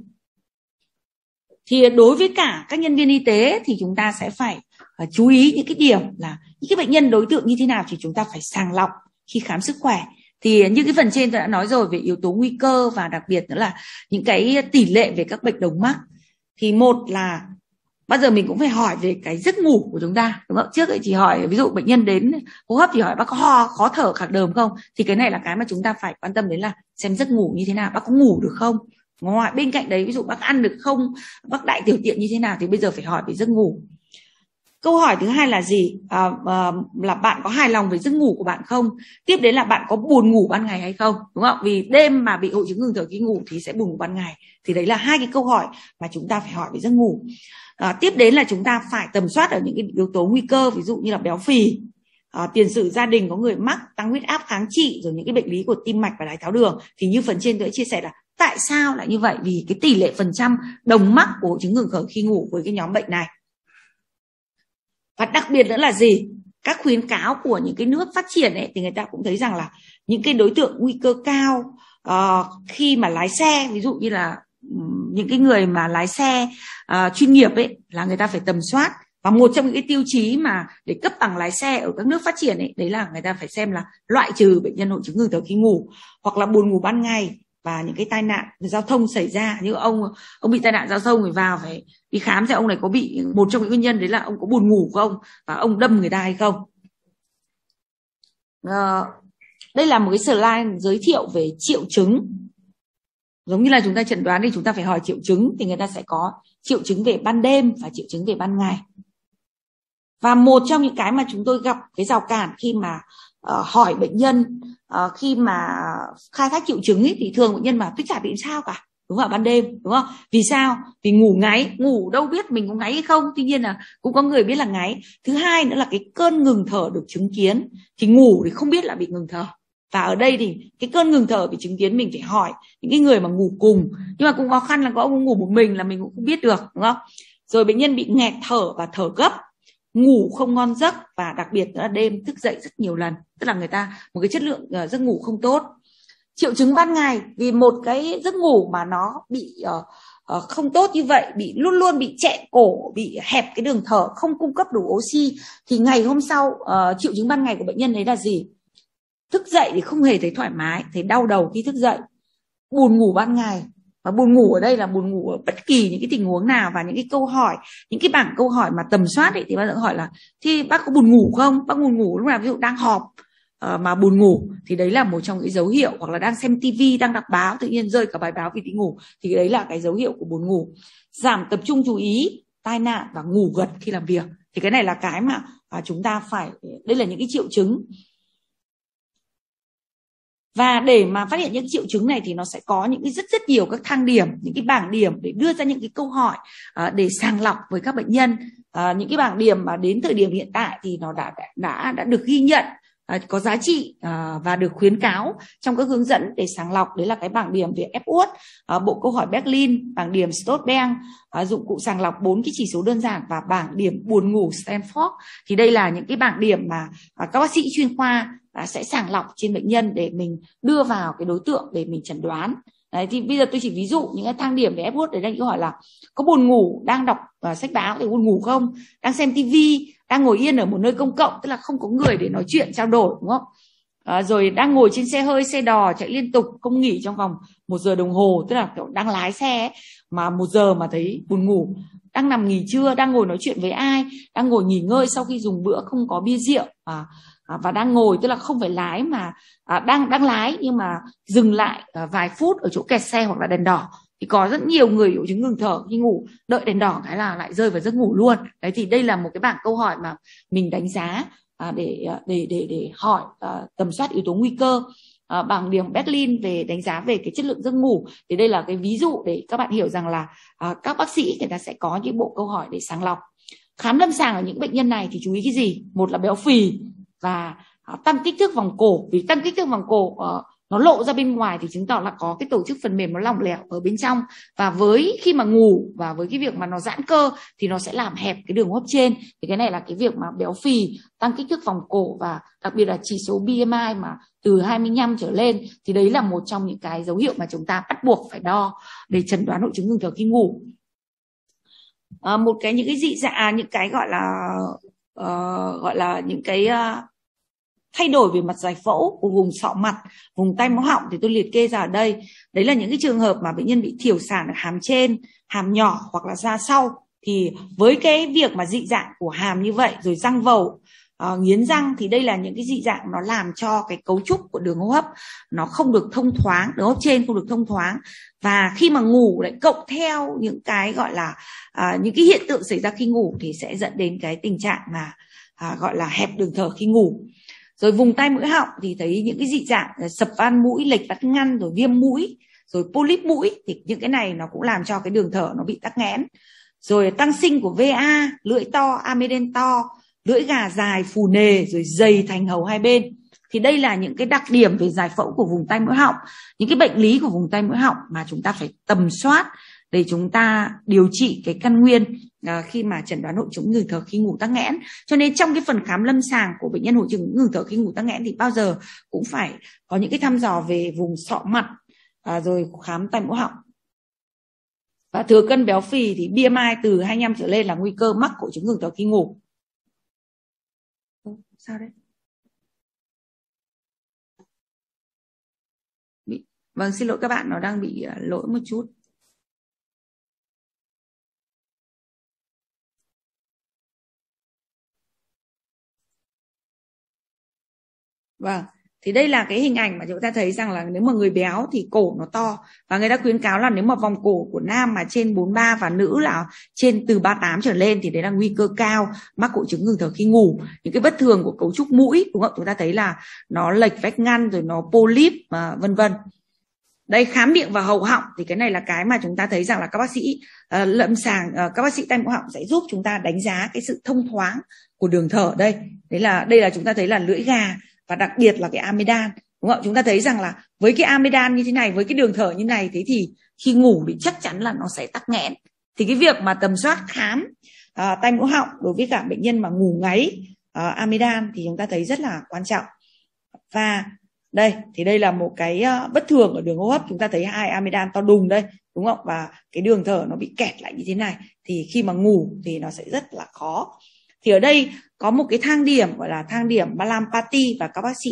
thì đối với cả các nhân viên y tế thì chúng ta sẽ phải uh, chú ý những cái điểm là những cái bệnh nhân đối tượng như thế nào thì chúng ta phải sàng lọc khi khám sức khỏe thì như cái phần trên tôi đã nói rồi về yếu tố nguy cơ và đặc biệt nữa là những cái tỷ lệ về các bệnh đồng mắc thì một là bao giờ mình cũng phải hỏi về cái giấc ngủ của chúng ta đúng không trước ấy chỉ hỏi ví dụ bệnh nhân đến hô hấp thì hỏi bác có ho khó thở khạc đờm không thì cái này là cái mà chúng ta phải quan tâm đến là xem giấc ngủ như thế nào bác có ngủ được không ngoài bên cạnh đấy ví dụ bác ăn được không bác đại tiểu tiện như thế nào thì bây giờ phải hỏi về giấc ngủ câu hỏi thứ hai là gì à, à, là bạn có hài lòng về giấc ngủ của bạn không tiếp đến là bạn có buồn ngủ ban ngày hay không đúng không vì đêm mà bị hội chứng ngừng thở khi ngủ thì sẽ buồn ngủ ban ngày thì đấy là hai cái câu hỏi mà chúng ta phải hỏi về giấc ngủ à, tiếp đến là chúng ta phải tầm soát ở những cái yếu tố nguy cơ ví dụ như là béo phì à, tiền sử gia đình có người mắc tăng huyết áp kháng trị rồi những cái bệnh lý của tim mạch và đái tháo đường thì như phần trên tôi đã chia sẻ là tại sao lại như vậy vì cái tỷ lệ phần trăm đồng mắc của hội chứng ngừng thở khi ngủ với cái nhóm bệnh này và đặc biệt nữa là gì các khuyến cáo của những cái nước phát triển ấy, thì người ta cũng thấy rằng là những cái đối tượng nguy cơ cao uh, khi mà lái xe ví dụ như là những cái người mà lái xe uh, chuyên nghiệp ấy là người ta phải tầm soát và một trong những cái tiêu chí mà để cấp bằng lái xe ở các nước phát triển ấy đấy là người ta phải xem là loại trừ bệnh nhân hội chứng ngừng thở khi ngủ hoặc là buồn ngủ ban ngày và những cái tai nạn giao thông xảy ra như ông ông bị tai nạn giao thông thì vào phải đi khám xem ông này có bị một trong những nguyên nhân đấy là ông có buồn ngủ không và ông đâm người ta hay không à, đây là một cái slide giới thiệu về triệu chứng giống như là chúng ta chẩn đoán thì chúng ta phải hỏi triệu chứng thì người ta sẽ có triệu chứng về ban đêm và triệu chứng về ban ngày và một trong những cái mà chúng tôi gặp cái rào cản khi mà uh, hỏi bệnh nhân uh, khi mà khai thác triệu chứng ấy, thì thường bệnh nhân mà tôi chả bị sao cả đúng vào ban đêm đúng không vì sao vì ngủ ngáy ngủ đâu biết mình có ngáy hay không tuy nhiên là cũng có người biết là ngáy thứ hai nữa là cái cơn ngừng thở được chứng kiến thì ngủ thì không biết là bị ngừng thở và ở đây thì cái cơn ngừng thở bị chứng kiến mình phải hỏi những cái người mà ngủ cùng nhưng mà cũng khó khăn là có ông ngủ một mình là mình cũng không biết được đúng không rồi bệnh nhân bị nghẹt thở và thở gấp ngủ không ngon giấc và đặc biệt là đêm thức dậy rất nhiều lần tức là người ta một cái chất lượng ờ, giấc ngủ không tốt triệu chứng ban ngày vì một cái giấc ngủ mà nó bị ờ, ờ, không tốt như vậy bị luôn luôn bị chẹn cổ bị hẹp cái đường thở không cung cấp đủ oxy thì ngày hôm sau triệu chứng ban ngày của bệnh nhân đấy là gì thức dậy thì không hề thấy thoải mái thấy đau đầu khi thức dậy buồn ngủ ban ngày và buồn ngủ ở đây là buồn ngủ ở bất kỳ những cái tình huống nào và những cái câu hỏi những cái bảng câu hỏi mà tầm soát ấy, thì bác sẽ hỏi là thì bác có buồn ngủ không bác buồn ngủ lúc nào ví dụ đang họp uh, mà buồn ngủ thì đấy là một trong những dấu hiệu hoặc là đang xem tivi đang đọc báo tự nhiên rơi cả bài báo vì đi ngủ thì đấy là cái dấu hiệu của buồn ngủ giảm tập trung chú ý tai nạn và ngủ gật khi làm việc thì cái này là cái mà à, chúng ta phải đây là những cái triệu chứng và để mà phát hiện những triệu chứng này thì nó sẽ có những cái rất rất nhiều các thang điểm những cái bảng điểm để đưa ra những cái câu hỏi uh, để sàng lọc với các bệnh nhân uh, những cái bảng điểm mà đến thời điểm hiện tại thì nó đã đã đã, đã được ghi nhận uh, có giá trị uh, và được khuyến cáo trong các hướng dẫn để sàng lọc đấy là cái bảng điểm về Epworth, uh, bộ câu hỏi Berlin, bảng điểm Stolberg, uh, dụng cụ sàng lọc bốn cái chỉ số đơn giản và bảng điểm buồn ngủ Stanford thì đây là những cái bảng điểm mà uh, các bác sĩ chuyên khoa và sẽ sàng lọc trên bệnh nhân để mình đưa vào cái đối tượng để mình chẩn đoán đấy, thì bây giờ tôi chỉ ví dụ những cái thang điểm về F để là câu hỏi là có buồn ngủ đang đọc uh, sách báo thì buồn ngủ không đang xem tivi đang ngồi yên ở một nơi công cộng tức là không có người để nói chuyện trao đổi đúng không À, rồi đang ngồi trên xe hơi xe đò chạy liên tục không nghỉ trong vòng một giờ đồng hồ tức là kiểu đang lái xe ấy, mà một giờ mà thấy buồn ngủ đang nằm nghỉ trưa đang ngồi nói chuyện với ai đang ngồi nghỉ ngơi sau khi dùng bữa không có bia rượu à, À, và đang ngồi tức là không phải lái mà à, đang đang lái nhưng mà dừng lại à, vài phút ở chỗ kẹt xe hoặc là đèn đỏ thì có rất nhiều người triệu chứng ngừng thở khi ngủ đợi đèn đỏ cái là lại rơi vào giấc ngủ luôn đấy thì đây là một cái bảng câu hỏi mà mình đánh giá à, để à, để để để hỏi à, tầm soát yếu tố nguy cơ à, bằng điểm Berlin về đánh giá về cái chất lượng giấc ngủ thì đây là cái ví dụ để các bạn hiểu rằng là à, các bác sĩ người ta sẽ có những bộ câu hỏi để sàng lọc khám lâm sàng ở những bệnh nhân này thì chú ý cái gì một là béo phì và tăng kích thước vòng cổ vì tăng kích thước vòng cổ ờ, nó lộ ra bên ngoài thì chứng tỏ là có cái tổ chức phần mềm nó lỏng lẻo ở bên trong và với khi mà ngủ và với cái việc mà nó giãn cơ thì nó sẽ làm hẹp cái đường hô hấp trên thì cái này là cái việc mà béo phì tăng kích thước vòng cổ và đặc biệt là chỉ số BMI mà từ 25 trở lên thì đấy là một trong những cái dấu hiệu mà chúng ta bắt buộc phải đo để chẩn đoán hội chứng ngừng thở khi ngủ à, một cái những cái dị dạng những cái gọi là uh, gọi là những cái uh, thay đổi về mặt giải phẫu của vùng sọ mặt vùng tay máu họng thì tôi liệt kê ra ở đây đấy là những cái trường hợp mà bệnh nhân bị thiểu sản ở hàm trên hàm nhỏ hoặc là da sau thì với cái việc mà dị dạng của hàm như vậy rồi răng vầu uh, nghiến răng thì đây là những cái dị dạng nó làm cho cái cấu trúc của đường hô hấp nó không được thông thoáng đường hô hấp trên không được thông thoáng và khi mà ngủ lại cộng theo những cái gọi là uh, những cái hiện tượng xảy ra khi ngủ thì sẽ dẫn đến cái tình trạng mà uh, gọi là hẹp đường thở khi ngủ rồi vùng tai mũi họng thì thấy những cái dị dạng sập van mũi lệch vắt ngăn rồi viêm mũi rồi polyp mũi thì những cái này nó cũng làm cho cái đường thở nó bị tắc nghẽn rồi tăng sinh của va lưỡi to amidin to lưỡi gà dài phù nề rồi dày thành hầu hai bên thì đây là những cái đặc điểm về giải phẫu của vùng tai mũi họng những cái bệnh lý của vùng tai mũi họng mà chúng ta phải tầm soát để chúng ta điều trị cái căn nguyên Ờ, khi mà chẩn đoán hội chứng ngừng thở khi ngủ tắc nghẽn cho nên trong cái phần khám lâm sàng của bệnh nhân hội chứng ngừng thở khi ngủ tắc nghẽn thì bao giờ cũng phải có những cái thăm dò về vùng sọ mặt à, rồi khám tai mũi họng và thừa cân béo phì thì BMI từ 25 trở lên là nguy cơ mắc hội chứng ngừng thở khi ngủ sao đấy vâng xin lỗi các bạn nó đang bị à, lỗi một chút vâng thì đây là cái hình ảnh mà chúng ta thấy rằng là nếu mà người béo thì cổ nó to và người ta khuyến cáo là nếu mà vòng cổ của nam mà trên 43 và nữ là trên từ 38 trở lên thì đấy là nguy cơ cao mắc hội chứng ngừng thở khi ngủ những cái bất thường của cấu trúc mũi đúng không chúng ta thấy là nó lệch vách ngăn rồi nó polyp và vân vân đây khám miệng và hầu họng thì cái này là cái mà chúng ta thấy rằng là các bác sĩ uh, lâm sàng uh, các bác sĩ tai mũi họng sẽ giúp chúng ta đánh giá cái sự thông thoáng của đường thở đây đấy là đây là chúng ta thấy là lưỡi gà và đặc biệt là cái amidan đúng không chúng ta thấy rằng là với cái amidan như thế này với cái đường thở như này thế thì khi ngủ thì chắc chắn là nó sẽ tắc nghẽn thì cái việc mà tầm soát khám à, tai mũi họng đối với cả bệnh nhân mà ngủ ngáy à, amidan thì chúng ta thấy rất là quan trọng và đây thì đây là một cái à, bất thường ở đường hô hấp chúng ta thấy hai amidan to đùng đây đúng không và cái đường thở nó bị kẹt lại như thế này thì khi mà ngủ thì nó sẽ rất là khó thì ở đây có một cái thang điểm gọi là thang điểm Malampati và các bác sĩ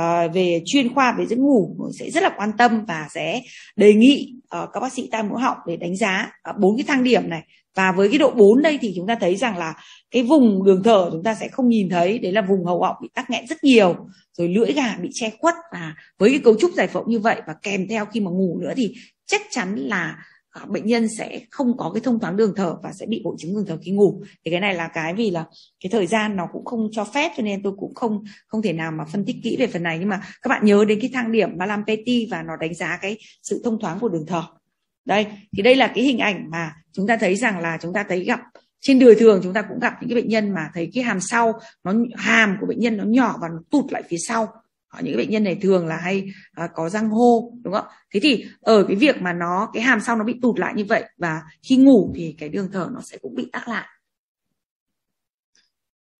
uh, về chuyên khoa về giấc ngủ sẽ rất là quan tâm và sẽ đề nghị uh, các bác sĩ tai mũi họng để đánh giá ờ, bốn uh, cái thang điểm này và với cái độ 4 đây thì chúng ta thấy rằng là cái vùng đường thở chúng ta sẽ không nhìn thấy đấy là vùng hầu họng bị tắc nghẽn rất nhiều rồi lưỡi gà bị che khuất và với cái cấu trúc giải phẫu như vậy và kèm theo khi mà ngủ nữa thì chắc chắn là À, bệnh nhân sẽ không có cái thông thoáng đường thở và sẽ bị hội chứng ngừng thở khi ngủ thì cái này là cái vì là cái thời gian nó cũng không cho phép cho nên tôi cũng không không thể nào mà phân tích kỹ về phần này nhưng mà các bạn nhớ đến cái thang điểm mà làm PT và nó đánh giá cái sự thông thoáng của đường thở đây thì đây là cái hình ảnh mà chúng ta thấy rằng là chúng ta thấy gặp trên đời thường chúng ta cũng gặp những cái bệnh nhân mà thấy cái hàm sau nó hàm của bệnh nhân nó nhỏ và nó tụt lại phía sau Ờ, những bệnh nhân này thường là hay à, có răng hô đúng không thế thì ở cái việc mà nó cái hàm sau nó bị tụt lại như vậy và khi ngủ thì cái đường thở nó sẽ cũng bị tắc lại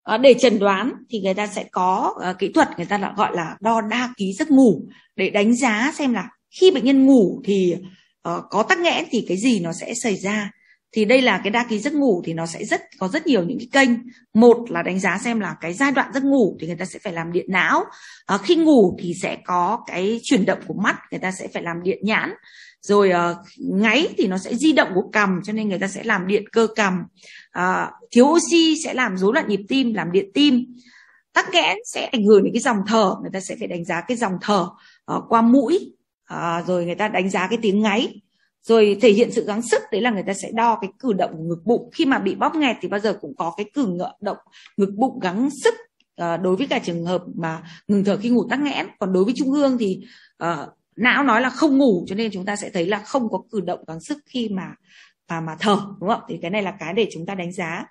à, để chẩn đoán thì người ta sẽ có à, kỹ thuật người ta gọi là đo đa ký giấc ngủ để đánh giá xem là khi bệnh nhân ngủ thì à, có tắc nghẽn thì cái gì nó sẽ xảy ra thì đây là cái đa ký giấc ngủ thì nó sẽ rất có rất nhiều những cái kênh một là đánh giá xem là cái giai đoạn giấc ngủ thì người ta sẽ phải làm điện não à, khi ngủ thì sẽ có cái chuyển động của mắt người ta sẽ phải làm điện nhãn rồi uh, ngáy thì nó sẽ di động của cằm cho nên người ta sẽ làm điện cơ cằm uh, thiếu oxy sẽ làm rối loạn nhịp tim làm điện tim tắc nghẽn sẽ ảnh hưởng đến cái dòng thở người ta sẽ phải đánh giá cái dòng thở uh, qua mũi uh, rồi người ta đánh giá cái tiếng ngáy rồi thể hiện sự gắng sức đấy là người ta sẽ đo cái cử động ngực bụng khi mà bị bóp nghẹt thì bao giờ cũng có cái cử ngợ động ngực bụng gắng sức uh, đối với cả trường hợp mà ngừng thở khi ngủ tắc nghẽn còn đối với trung ương thì uh, não nói là không ngủ cho nên chúng ta sẽ thấy là không có cử động gắng sức khi mà mà mà thở đúng không thì cái này là cái để chúng ta đánh giá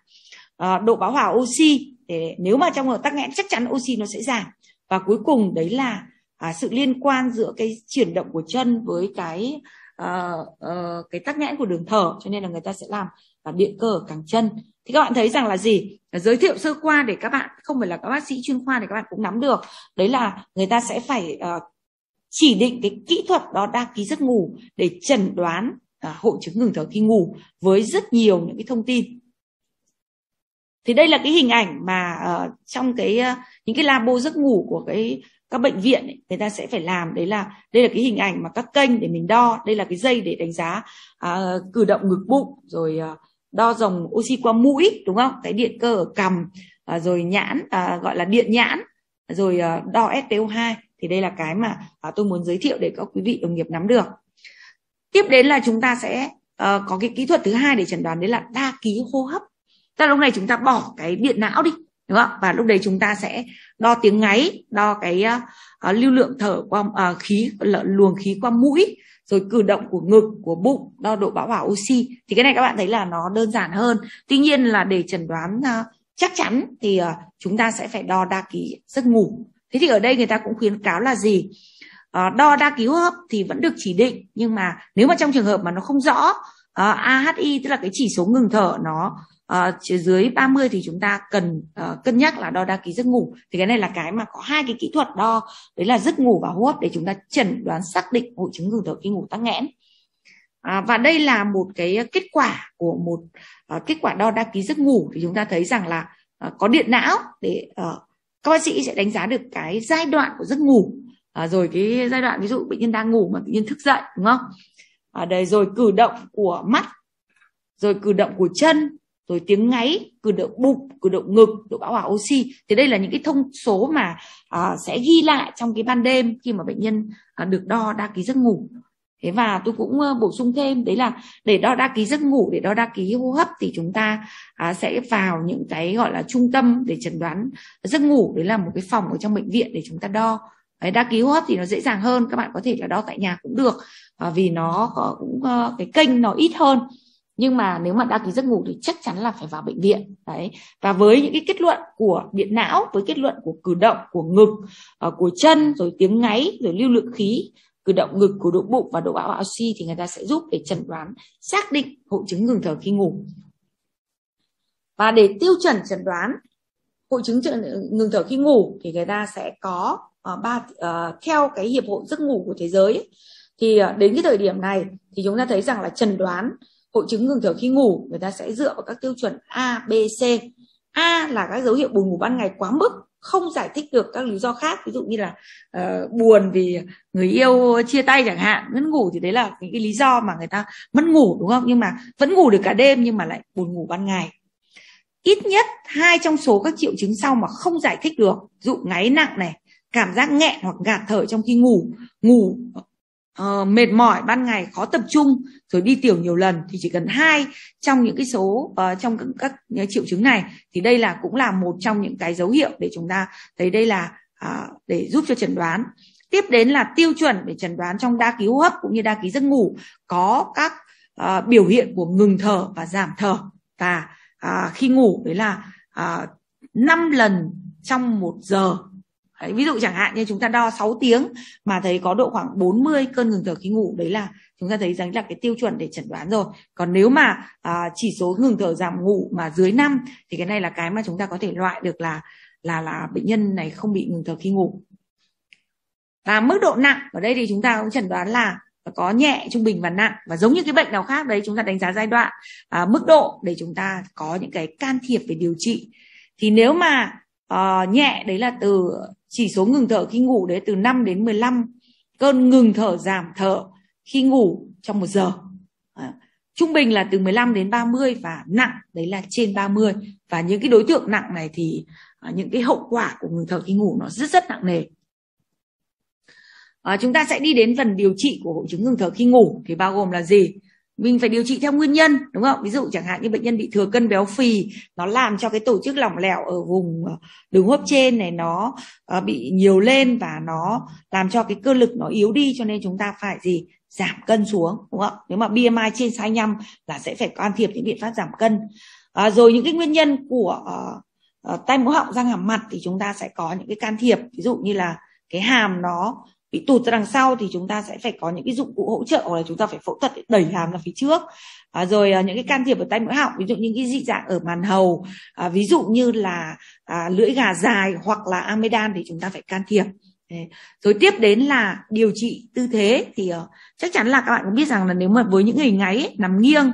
à, độ bão hòa oxy để nếu mà trong tắc nghẽn chắc chắn oxy nó sẽ giảm và cuối cùng đấy là à, sự liên quan giữa cái chuyển động của chân với cái Ờ, ờ, cái tắc nghẽn của đường thở cho nên là người ta sẽ làm là điện cơ ở càng chân thì các bạn thấy rằng là gì giới thiệu sơ qua để các bạn không phải là các bác sĩ chuyên khoa để các bạn cũng nắm được đấy là người ta sẽ phải uh, chỉ định cái kỹ thuật đó đa ký giấc ngủ để chẩn đoán uh, à, hội chứng ngừng thở khi ngủ với rất nhiều những cái thông tin thì đây là cái hình ảnh mà uh, trong cái uh, những cái labo giấc ngủ của cái các bệnh viện ấy, người ta sẽ phải làm đấy là đây là cái hình ảnh mà các kênh để mình đo đây là cái dây để đánh giá à, cử động ngực bụng rồi à, đo dòng oxy qua mũi đúng không cái điện cơ ở cằm à, rồi nhãn à, gọi là điện nhãn rồi à, đo SpO2 thì đây là cái mà à, tôi muốn giới thiệu để các quý vị đồng nghiệp nắm được tiếp đến là chúng ta sẽ à, có cái kỹ thuật thứ hai để chẩn đoán đấy là đa ký hô hấp ta lúc này chúng ta bỏ cái điện não đi đúng không và lúc đấy chúng ta sẽ đo tiếng ngáy đo cái uh, lưu lượng thở qua uh, khí luồng khí qua mũi rồi cử động của ngực của bụng đo độ bão hòa oxy thì cái này các bạn thấy là nó đơn giản hơn tuy nhiên là để chẩn đoán uh, chắc chắn thì uh, chúng ta sẽ phải đo đa ký giấc ngủ thế thì ở đây người ta cũng khuyến cáo là gì uh, đo đa ký hô hấp thì vẫn được chỉ định nhưng mà nếu mà trong trường hợp mà nó không rõ uh, AHI tức là cái chỉ số ngừng thở nó à, dưới 30 thì chúng ta cần uh, cân nhắc là đo đa ký giấc ngủ thì cái này là cái mà có hai cái kỹ thuật đo đấy là giấc ngủ và hô hấp để chúng ta chẩn đoán xác định hội chứng ngừng thở khi ngủ tắc nghẽn À, và đây là một cái kết quả của một uh, kết quả đo đa ký giấc ngủ thì chúng ta thấy rằng là uh, có điện não để uh, các bác sĩ sẽ đánh giá được cái giai đoạn của giấc ngủ à, rồi cái giai đoạn ví dụ bệnh nhân đang ngủ mà bệnh nhân thức dậy đúng không à, đây rồi cử động của mắt rồi cử động của chân rồi tiếng ngáy cử động bụng cử động ngực độ bão hòa oxy thì đây là những cái thông số mà à, sẽ ghi lại trong cái ban đêm khi mà bệnh nhân à, được đo đa ký giấc ngủ thế và tôi cũng à, bổ sung thêm đấy là để đo đa ký giấc ngủ để đo đa ký hô hấp thì chúng ta à, sẽ vào những cái gọi là trung tâm để chẩn đoán giấc ngủ đấy là một cái phòng ở trong bệnh viện để chúng ta đo Đấy, đa ký hô hấp thì nó dễ dàng hơn các bạn có thể là đo tại nhà cũng được à, vì nó có cũng uh, cái kênh nó ít hơn nhưng mà nếu mà đăng ký giấc ngủ thì chắc chắn là phải vào bệnh viện đấy và với những cái kết luận của điện não với kết luận của cử động của ngực ờ, của chân rồi tiếng ngáy rồi lưu lượng khí cử động ngực của độ bụng và độ bão oxy thì người ta sẽ giúp để chẩn đoán xác định hội chứng ngừng thở khi ngủ và để tiêu chuẩn chẩn đoán hội chứng ngừng thở khi ngủ thì người ta sẽ có ờ, ba uh, theo cái hiệp hội giấc ngủ của thế giới ấy, thì đến cái thời điểm này thì chúng ta thấy rằng là chẩn đoán hội chứng ngừng thở khi ngủ người ta sẽ dựa vào các tiêu chuẩn A, B, C. A là các dấu hiệu buồn ngủ ban ngày quá mức, không giải thích được các lý do khác, ví dụ như là uh, buồn vì người yêu chia tay chẳng hạn, mất ngủ thì đấy là những cái lý do mà người ta mất ngủ đúng không? Nhưng mà vẫn ngủ được cả đêm nhưng mà lại buồn ngủ ban ngày. Ít nhất hai trong số các triệu chứng sau mà không giải thích được, dụ ngáy nặng này, cảm giác nghẹn hoặc ngạt thở trong khi ngủ, ngủ uh, mệt mỏi ban ngày khó tập trung rồi đi tiểu nhiều lần thì chỉ cần hai trong những cái số uh, trong các, các triệu chứng này thì đây là cũng là một trong những cái dấu hiệu để chúng ta thấy đây là uh, để giúp cho chẩn đoán tiếp đến là tiêu chuẩn để chẩn đoán trong đa ký hô hấp cũng như đa ký giấc ngủ có các uh, biểu hiện của ngừng thở và giảm thở và uh, khi ngủ đấy là uh, à, 5 lần trong một giờ Đấy, ví dụ chẳng hạn như chúng ta đo 6 tiếng mà thấy có độ khoảng 40 cơn ngừng thở khi ngủ đấy là chúng ta thấy rằng là cái tiêu chuẩn để chẩn đoán rồi còn nếu mà à, chỉ số ngừng thở giảm ngủ mà dưới 5 thì cái này là cái mà chúng ta có thể loại được là là là bệnh nhân này không bị ngừng thở khi ngủ và mức độ nặng ở đây thì chúng ta cũng chẩn đoán là có nhẹ trung bình và nặng và giống như cái bệnh nào khác đấy chúng ta đánh giá giai đoạn à, mức độ để chúng ta có những cái can thiệp về điều trị thì nếu mà uh, nhẹ đấy là từ chỉ số ngừng thở khi ngủ đấy từ 5 đến 15 cơn ngừng thở giảm thở khi ngủ trong một giờ trung bình là từ 15 đến 30 và nặng đấy là trên 30 và những cái đối tượng nặng này thì à, những cái hậu quả của ngừng thở khi ngủ nó rất rất nặng nề à, chúng ta sẽ đi đến phần điều trị của hội chứng ngừng thở khi ngủ thì bao gồm là gì mình phải điều trị theo nguyên nhân đúng không ví dụ chẳng hạn như bệnh nhân bị thừa cân béo phì nó làm cho cái tổ chức lỏng lẻo ở vùng ờ, đường hô hấp trên này nó ờ, bị nhiều lên và nó làm cho cái cơ lực nó yếu đi cho nên chúng ta phải gì giảm cân xuống đúng không nếu mà BMI trên 25 là sẽ phải can thiệp những biện pháp giảm cân à, rồi những cái nguyên nhân của uh, uh, tai mũi họng răng hàm mặt thì chúng ta sẽ có những cái can thiệp ví dụ như là cái hàm nó bị tụt ra đằng sau thì chúng ta sẽ phải có những cái dụng cụ hỗ trợ hoặc là chúng ta phải phẫu thuật để đẩy hàm ra phía trước à, rồi à, những cái can thiệp ở tay mũi họng ví dụ những cái dị dạng ở màn hầu à, ví dụ như là à, lưỡi gà dài hoặc là amedan thì chúng ta phải can thiệp rồi tiếp đến là điều trị tư thế thì uh, chắc chắn là các bạn cũng biết rằng là nếu mà với những hình ngáy ấy, nằm nghiêng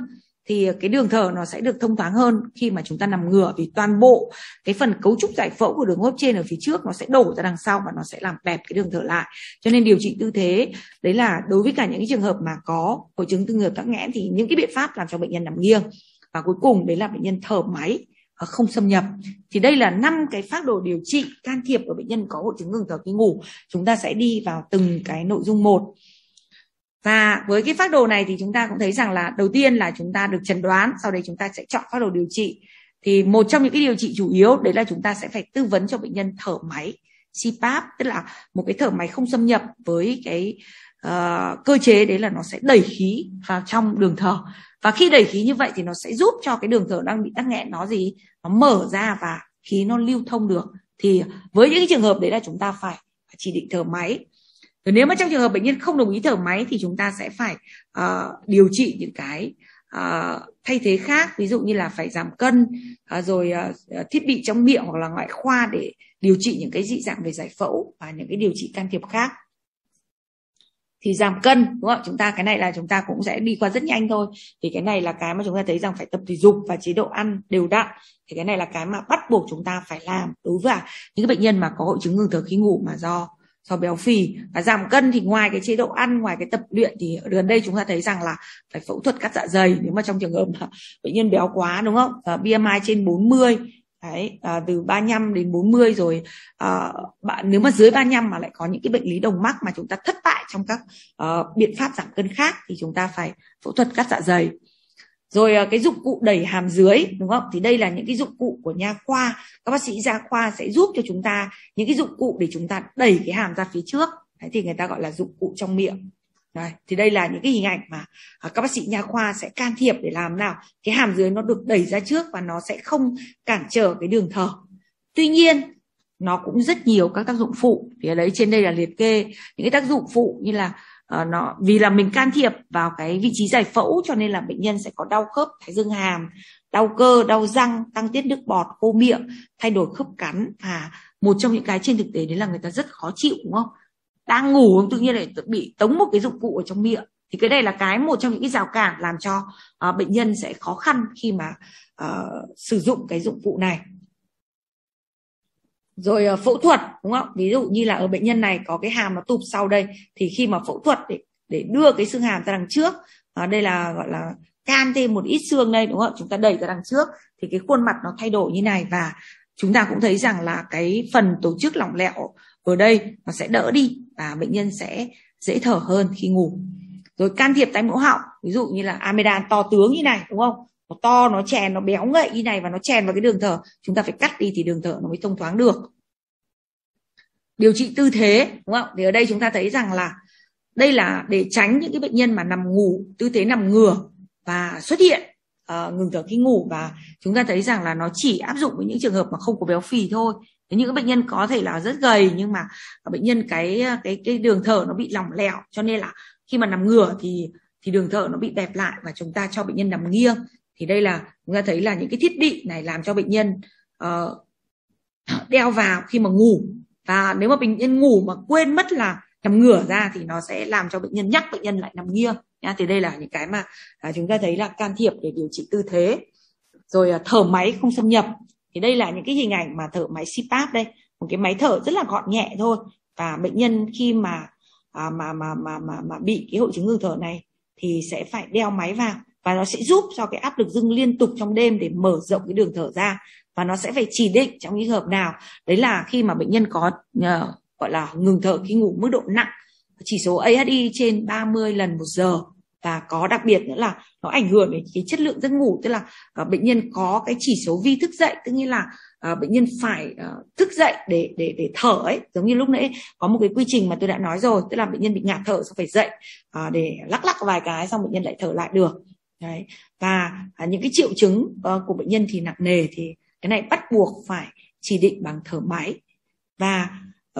thì cái đường thở nó sẽ được thông thoáng hơn khi mà chúng ta nằm ngửa vì toàn bộ cái phần cấu trúc giải phẫu của đường hô hấp trên ở phía trước nó sẽ đổ ra đằng sau và nó sẽ làm bẹp cái đường thở lại cho nên điều trị tư thế đấy là đối với cả những cái trường hợp mà có hội chứng tư ngược tắc nghẽn thì những cái biện pháp làm cho bệnh nhân nằm nghiêng và cuối cùng đấy là bệnh nhân thở máy và không xâm nhập thì đây là năm cái phác đồ điều trị can thiệp của bệnh nhân có hội chứng ngừng thở khi ngủ chúng ta sẽ đi vào từng cái nội dung một và với cái phác đồ này thì chúng ta cũng thấy rằng là đầu tiên là chúng ta được chẩn đoán sau đấy chúng ta sẽ chọn phác đồ điều trị thì một trong những cái điều trị chủ yếu đấy là chúng ta sẽ phải tư vấn cho bệnh nhân thở máy CPAP tức là một cái thở máy không xâm nhập với cái uh, cơ chế đấy là nó sẽ đẩy khí vào trong đường thở và khi đẩy khí như vậy thì nó sẽ giúp cho cái đường thở đang bị tắc nghẽn nó gì nó mở ra và khí nó lưu thông được thì với những cái trường hợp đấy là chúng ta phải chỉ định thở máy rồi nếu mà trong trường hợp bệnh nhân không đồng ý thở máy thì chúng ta sẽ phải uh, điều trị những cái uh, thay thế khác ví dụ như là phải giảm cân uh, rồi uh, thiết bị trong miệng hoặc là ngoại khoa để điều trị những cái dị dạng về giải phẫu và những cái điều trị can thiệp khác thì giảm cân đúng không chúng ta cái này là chúng ta cũng sẽ đi qua rất nhanh thôi thì cái này là cái mà chúng ta thấy rằng phải tập thể dục và chế độ ăn đều đặn thì cái này là cái mà bắt buộc chúng ta phải làm đối với à, những cái bệnh nhân mà có hội chứng ngừng thở khi ngủ mà do do béo phì và giảm cân thì ngoài cái chế độ ăn ngoài cái tập luyện thì gần đây chúng ta thấy rằng là phải phẫu thuật cắt dạ dày nếu mà trong trường hợp là bệnh nhân béo quá đúng không à, BMI trên 40 Đấy, à, từ 35 đến 40 rồi à, bạn nếu mà dưới 35 mà lại có những cái bệnh lý đồng mắc mà chúng ta thất bại trong các uh, biện pháp giảm cân khác thì chúng ta phải phẫu thuật cắt dạ dày rồi à, cái dụng cụ đẩy hàm dưới đúng không thì đây là những cái dụng cụ của nha khoa các bác sĩ gia khoa sẽ giúp cho chúng ta những cái dụng cụ để chúng ta đẩy cái hàm ra phía trước Đấy, thì người ta gọi là dụng cụ trong miệng Đấy, thì đây là những cái hình ảnh mà à, các bác sĩ nha khoa sẽ can thiệp để làm nào cái hàm dưới nó được đẩy ra trước và nó sẽ không cản trở cái đường thở tuy nhiên nó cũng rất nhiều các tác dụng phụ thì ở đấy trên đây là liệt kê những cái tác dụng phụ như là Ờ, nó vì là mình can thiệp vào cái vị trí giải phẫu cho nên là bệnh nhân sẽ có đau khớp thái dương hàm đau cơ đau răng tăng tiết nước bọt khô miệng thay đổi khớp cắn và một trong những cái trên thực tế đấy là người ta rất khó chịu đúng không đang ngủ tự nhiên lại bị tống một cái dụng cụ ở trong miệng thì cái đây là cái một trong những cái rào cản làm cho uh, bệnh nhân sẽ khó khăn khi mà uh, sử dụng cái dụng cụ này rồi ờ, phẫu thuật đúng không ví dụ như là ở bệnh nhân này có cái hàm nó tụt sau đây thì khi mà phẫu thuật để để đưa cái xương hàm ra đằng trước à, đây là gọi là can thêm một ít xương đây đúng không chúng ta đẩy ra đằng trước thì cái khuôn mặt nó thay đổi như này và chúng ta cũng thấy rằng là cái phần tổ chức lỏng lẻo ở đây nó sẽ đỡ đi và bệnh nhân sẽ dễ thở hơn khi ngủ rồi can thiệp tai mũi họng ví dụ như là amidan to tướng như này đúng không nó to nó chèn nó béo ngậy như này và nó chèn vào cái đường thở chúng ta phải cắt đi thì đường thở nó mới thông thoáng được điều trị tư thế đúng không thì ở đây chúng ta thấy rằng là đây là để tránh những cái bệnh nhân mà nằm ngủ tư thế nằm ngửa và xuất hiện uh, ngừng thở khi ngủ và chúng ta thấy rằng là nó chỉ áp dụng với những trường hợp mà không có béo phì thôi những bệnh nhân có thể là rất gầy nhưng mà bệnh nhân cái cái cái đường thở nó bị lỏng lẻo cho nên là khi mà nằm ngửa thì thì đường thở nó bị bẹp lại và chúng ta cho bệnh nhân nằm nghiêng thì đây là chúng ta thấy là những cái thiết bị này làm cho bệnh nhân uh, đeo vào khi mà ngủ và nếu mà bệnh nhân ngủ mà quên mất là nằm ngửa ra thì nó sẽ làm cho bệnh nhân nhắc bệnh nhân lại nằm nghiêng nha thì đây là những cái mà à, chúng ta thấy là can thiệp để điều trị tư thế rồi à, thở máy không xâm nhập thì đây là những cái hình ảnh mà thở máy CPAP đây một cái máy thở rất là gọn nhẹ thôi và bệnh nhân khi mà à, mà, mà mà mà mà bị cái hội chứng ngừng thở này thì sẽ phải đeo máy vào và nó sẽ giúp cho cái áp lực dưng liên tục trong đêm để mở rộng cái đường thở ra và nó sẽ phải chỉ định trong những hợp nào đấy là khi mà bệnh nhân có uh, gọi là ngừng thở khi ngủ mức độ nặng chỉ số AHI trên 30 lần một giờ và có đặc biệt nữa là nó ảnh hưởng đến cái chất lượng giấc ngủ tức là uh, bệnh nhân có cái chỉ số vi thức dậy tức nghĩa là uh, bệnh nhân phải uh, thức dậy để để để thở ấy giống như lúc nãy có một cái quy trình mà tôi đã nói rồi tức là bệnh nhân bị ngạt thở xong phải dậy uh, để lắc lắc vài cái xong bệnh nhân lại thở lại được Đấy. và à, những cái triệu chứng ờ, của bệnh nhân thì nặng nề thì cái này bắt buộc phải chỉ định bằng thở máy và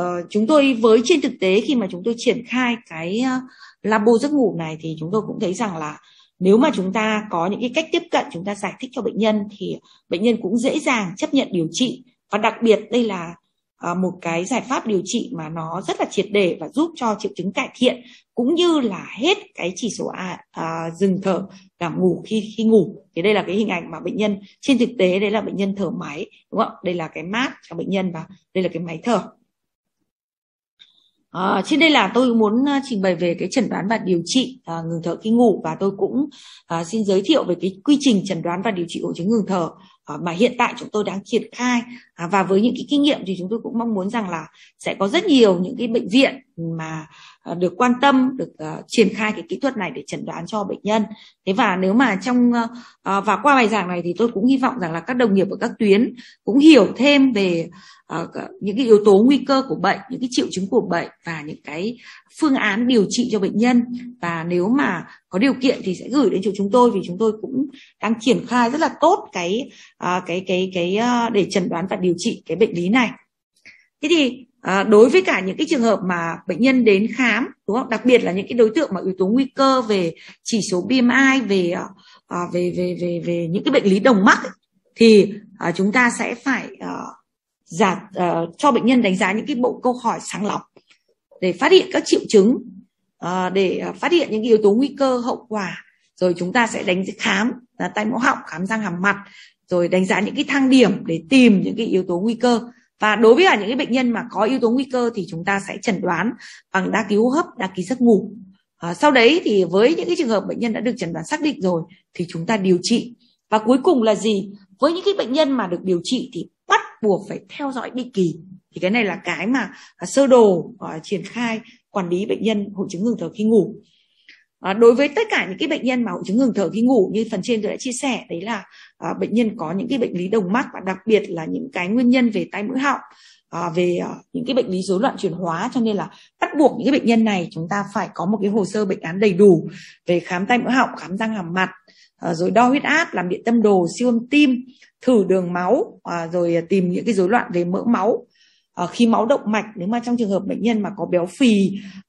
uh, chúng tôi với trên thực tế khi mà chúng tôi triển khai cái ờ, labo giấc ngủ này thì chúng tôi cũng thấy rằng là nếu mà chúng ta có những cái cách tiếp cận chúng ta giải thích cho bệnh nhân thì bệnh nhân cũng dễ dàng chấp nhận điều trị và đặc biệt đây là Ờ, một cái giải pháp điều trị mà nó rất là triệt để và giúp cho triệu chứng cải thiện cũng như là hết cái chỉ số à, à, dừng thở cảm ngủ khi khi ngủ thì đây là cái hình ảnh mà bệnh nhân trên thực tế đấy là bệnh nhân thở máy đúng không đây là cái mát cho bệnh nhân và đây là cái máy thở À, trên đây là tôi muốn trình bày về cái chẩn đoán và điều trị à, ngừng thở khi ngủ và tôi cũng à, xin giới thiệu về cái quy trình chẩn đoán và điều trị hội chứng ngừng thở Ờ, mà hiện tại chúng tôi đang triển khai à, và với những cái kinh nghiệm thì chúng tôi cũng mong muốn rằng là sẽ có rất nhiều những cái bệnh viện mà Ờ, được quan tâm được ờ, triển khai cái kỹ thuật này để chẩn đoán cho bệnh nhân thế và nếu mà trong ờ, và qua bài giảng này thì tôi cũng hy vọng rằng là các đồng nghiệp ở các tuyến cũng hiểu thêm về những cái yếu tố nguy cơ của bệnh những cái triệu chứng của bệnh và những cái phương án điều trị cho bệnh nhân và nếu mà có điều kiện thì sẽ gửi đến chỗ chúng tôi vì chúng tôi cũng đang triển khai rất là tốt cái cái cái cái để chẩn đoán và điều trị cái bệnh lý này thế thì à, đối với cả những cái trường hợp mà bệnh nhân đến khám đúng không đặc biệt là những cái đối tượng mà yếu tố nguy cơ về chỉ số BMI về à, về về về về những cái bệnh lý đồng mắt ấy, thì à, chúng ta sẽ phải à, giả à, cho bệnh nhân đánh giá những cái bộ câu hỏi sàng lọc để phát hiện các triệu chứng à, để phát hiện những cái yếu tố nguy cơ hậu quả rồi chúng ta sẽ đánh khám là tai mũi họng khám răng hàm mặt rồi đánh giá những cái thang điểm để tìm những cái yếu tố nguy cơ và đối với cả những cái bệnh nhân mà có yếu tố nguy cơ thì chúng ta sẽ chẩn đoán bằng đa ký hô hấp đa ký giấc ngủ à, sau đấy thì với những cái trường hợp bệnh nhân đã được chẩn đoán xác định rồi thì chúng ta điều trị và cuối cùng là gì với những cái bệnh nhân mà được điều trị thì bắt buộc phải theo dõi định kỳ thì cái này là cái mà à, sơ đồ uh, triển khai quản lý bệnh nhân hội chứng ngừng thở khi ngủ À, đối với tất cả những cái bệnh nhân mà hội chứng ngừng thở khi ngủ như phần trên tôi đã chia sẻ đấy là à, bệnh nhân có những cái bệnh lý đồng mắc và đặc biệt là những cái nguyên nhân về tai mũi họng à, về à, những cái bệnh lý rối loạn chuyển hóa cho nên là bắt buộc những cái bệnh nhân này chúng ta phải có một cái hồ sơ bệnh án đầy đủ về khám tai mũi họng khám răng hàm mặt à, rồi đo huyết áp làm điện tâm đồ siêu âm tim thử đường máu à, rồi tìm những cái rối loạn về mỡ máu Ờ, khi máu động mạch nếu mà trong trường hợp bệnh nhân mà có béo phì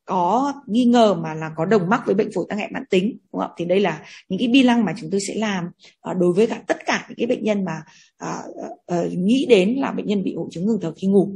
có nghi ngờ mà là có đồng mắc với bệnh phổi tắc nghẽn mãn tính đúng không? thì đây là những cái bi lăng mà chúng tôi sẽ làm à, đối với cả tất cả những cái bệnh nhân mà à, à, nghĩ đến là bệnh nhân bị hội chứng ngừng thở khi ngủ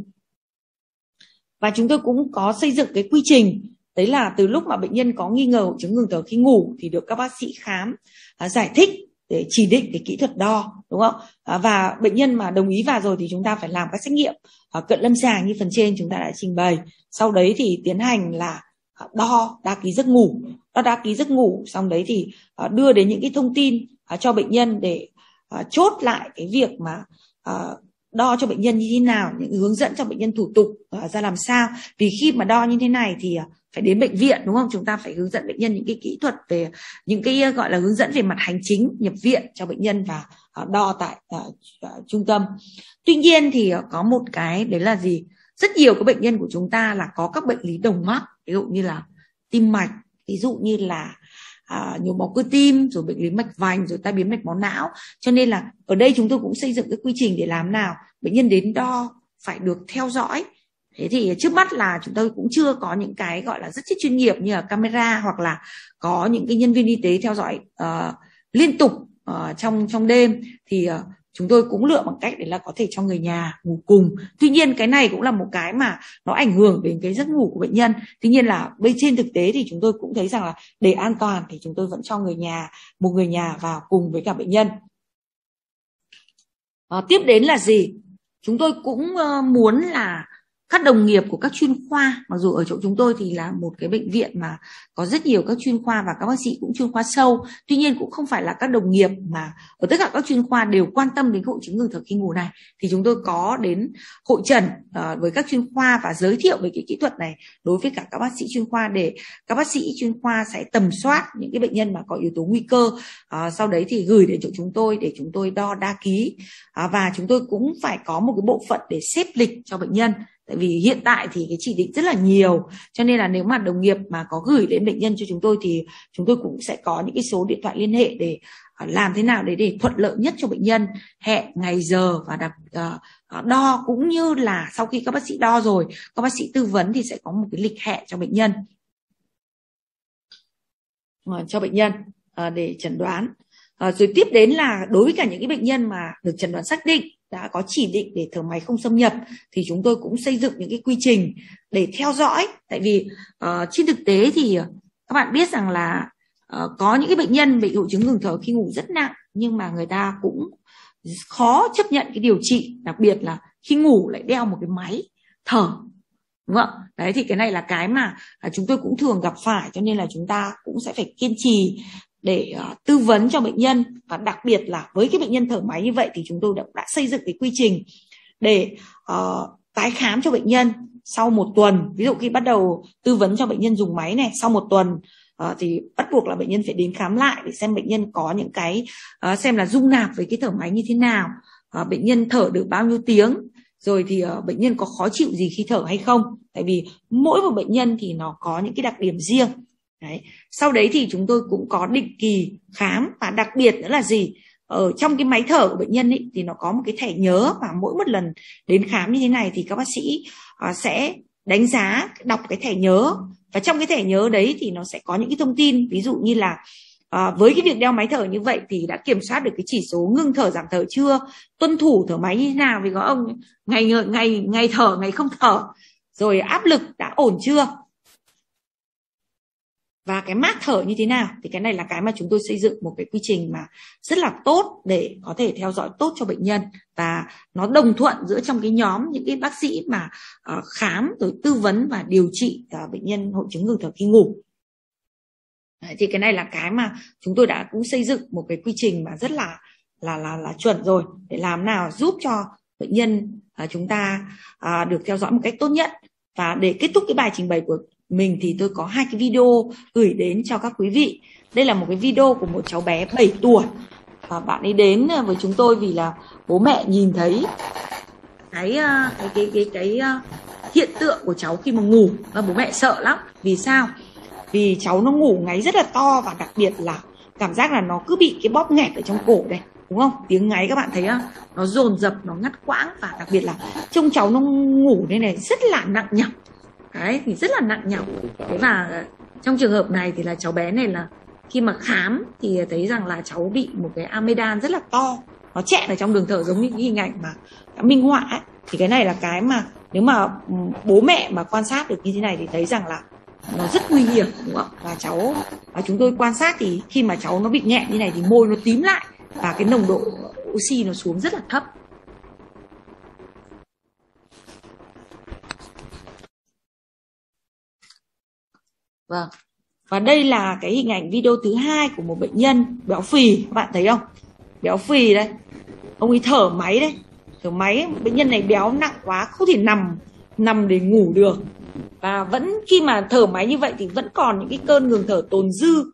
và chúng tôi cũng có xây dựng cái quy trình đấy là từ lúc mà bệnh nhân có nghi ngờ hội chứng ngừng thở khi ngủ thì được các bác sĩ khám à, giải thích để chỉ định cái kỹ thuật đo đúng không à, và bệnh nhân mà đồng ý vào rồi thì chúng ta phải làm các xét nghiệm à, cận lâm sàng như phần trên chúng ta đã trình bày sau đấy thì tiến hành là à, đo đa ký giấc ngủ đo đa ký giấc ngủ xong đấy thì đưa đến những cái thông tin cho bệnh nhân để chốt lại cái việc mà đo cho bệnh nhân như thế nào những hướng dẫn cho bệnh nhân thủ tục ra làm sao vì khi mà đo như thế này thì phải đến bệnh viện đúng không chúng ta phải hướng dẫn bệnh nhân những cái kỹ thuật về những cái gọi là hướng dẫn về mặt hành chính nhập viện cho bệnh nhân và à, đo tại uh, trung tâm tuy nhiên thì có một cái đấy là gì rất nhiều các bệnh nhân của chúng ta là có các bệnh lý đồng mắc ví dụ như là tim mạch ví dụ như là à, nhồi máu cơ tim rồi bệnh lý mạch vành rồi tai biến mạch máu não cho nên là ở đây chúng tôi cũng xây dựng cái quy trình để làm nào bệnh nhân đến đo phải được theo dõi thế thì trước mắt là chúng tôi cũng chưa có những cái gọi là rất chuyên nghiệp như là camera hoặc là có những cái nhân viên y tế theo dõi uh, liên tục uh, trong trong đêm thì uh, chúng tôi cũng lựa bằng cách để là có thể cho người nhà ngủ cùng tuy nhiên cái này cũng là một cái mà nó ảnh hưởng đến cái giấc ngủ của bệnh nhân tuy nhiên là bên trên thực tế thì chúng tôi cũng thấy rằng là để an toàn thì chúng tôi vẫn cho người nhà một người nhà vào cùng với cả bệnh nhân à, tiếp đến là gì chúng tôi cũng muốn là các đồng nghiệp của các chuyên khoa mặc dù ở chỗ chúng tôi thì là một cái bệnh viện mà có rất nhiều các chuyên khoa và các bác sĩ cũng chuyên khoa sâu tuy nhiên cũng không phải là các đồng nghiệp mà ở tất cả các chuyên khoa đều quan tâm đến hội chứng ngừng thở khi ngủ này thì chúng tôi có đến hội trần ờ, với các chuyên khoa và giới thiệu về cái kỹ thuật này đối với cả các bác sĩ chuyên khoa để các bác sĩ chuyên khoa sẽ tầm soát những cái bệnh nhân mà có yếu tố nguy cơ ờ, sau đấy thì gửi đến chỗ chúng tôi để chúng tôi đo đa ký ờ, và chúng tôi cũng phải có một cái bộ phận để xếp lịch cho bệnh nhân tại vì hiện tại thì cái chỉ định rất là nhiều cho nên là nếu mà đồng nghiệp mà có gửi đến bệnh nhân cho chúng tôi thì chúng tôi cũng sẽ có những cái số điện thoại liên hệ để à, làm thế nào để để thuận lợi nhất cho bệnh nhân hẹn ngày giờ và đặt ờ, ờ, đo cũng như là sau khi các bác sĩ đo rồi các bác sĩ tư vấn thì sẽ có một cái lịch hẹn cho bệnh nhân ờ, cho bệnh nhân để chẩn đoán rồi tiếp đến là đối với cả những cái bệnh nhân mà được chẩn đoán xác định đã có chỉ định để thở máy không xâm nhập thì chúng tôi cũng xây dựng những cái quy trình để theo dõi tại vì uh, trên thực tế thì ờ, các bạn biết rằng là uh, có những cái bệnh nhân bị hội chứng ngừng thở khi ngủ rất nặng nhưng mà người ta cũng khó chấp nhận cái điều trị đặc biệt là khi ngủ lại đeo một cái máy thở đúng không đấy thì cái này là cái mà à, chúng tôi cũng thường gặp phải cho nên là chúng ta cũng sẽ phải kiên trì để ờ, tư vấn cho bệnh nhân và đặc biệt là với cái bệnh nhân thở máy như vậy thì chúng tôi đã, đã xây dựng cái quy trình để uh, tái khám cho bệnh nhân sau một tuần ví dụ khi bắt đầu tư vấn cho bệnh nhân dùng máy này sau một tuần uh, thì bắt buộc là bệnh nhân phải đến khám lại để xem bệnh nhân có những cái uh, xem là dung nạp với cái thở máy như thế nào uh, bệnh nhân thở được bao nhiêu tiếng rồi thì uh, bệnh nhân có khó chịu gì khi thở hay không tại vì mỗi một bệnh nhân thì nó có những cái đặc điểm riêng đấy. sau đấy thì chúng tôi cũng có định kỳ khám và đặc biệt nữa là gì ở trong cái máy thở của bệnh nhân ấy, thì nó có một cái thẻ nhớ và mỗi một lần đến khám như thế này thì các bác sĩ ờ, sẽ đánh giá đọc cái thẻ nhớ và trong cái thẻ nhớ đấy thì nó sẽ có những cái thông tin ví dụ như là À, với cái việc đeo máy thở như vậy thì đã kiểm soát được cái chỉ số ngưng thở giảm thở chưa tuân thủ thở máy như thế nào vì có ông ngày ngày ngày thở ngày không thở rồi áp lực đã ổn chưa và cái mát thở như thế nào thì cái này là cái mà chúng tôi xây dựng một cái quy trình mà rất là tốt để có thể theo dõi tốt cho bệnh nhân và nó đồng thuận giữa trong cái nhóm những cái bác sĩ mà ờ, khám rồi tư vấn và điều trị ờ, bệnh nhân hội chứng ngừng thở khi ngủ thì cái này là cái mà chúng tôi đã cũng xây dựng một cái quy trình mà rất là là là là chuẩn rồi để làm nào giúp cho bệnh nhân ờ, chúng ta được theo dõi một cách tốt nhất và để kết thúc cái bài trình bày của mình thì tôi có hai cái video gửi đến cho các quý vị đây là một cái video của một cháu bé 7 tuổi và bạn ấy đến ờ, với chúng tôi vì là bố mẹ nhìn thấy cái ờ, cái cái cái, cái ờ, hiện tượng của cháu khi mà ngủ và bố mẹ sợ lắm vì sao vì cháu nó ngủ ngáy rất là to và đặc biệt là cảm giác là nó cứ bị cái bóp nghẹt ở trong cổ đây, đúng không tiếng ngáy các bạn thấy không nó dồn dập nó ngắt quãng và đặc biệt là trông cháu nó ngủ đây này rất là nặng nhọc đấy thì rất là nặng nhọc thế và trong trường hợp này thì là cháu bé này là khi mà khám thì thấy rằng là cháu bị một cái amedan rất là to nó chẹn ở trong đường thở giống như cái hình ảnh mà minh họa ấy. thì cái này là cái mà nếu mà ừ, bố mẹ mà quan sát được như thế này thì thấy rằng là nó rất nguy hiểm đúng không và cháu và chúng tôi quan sát thì khi mà cháu nó bị nhẹ như này thì môi nó tím lại và cái nồng độ oxy nó xuống rất là thấp vâng và đây là cái hình ảnh video thứ hai của một bệnh nhân béo phì các bạn thấy không béo phì đây ông ấy thở máy đấy thở máy bệnh nhân này béo nặng quá không thể nằm nằm để ngủ được và vẫn khi mà thở máy như vậy thì vẫn còn những cái cơn ngừng thở tồn dư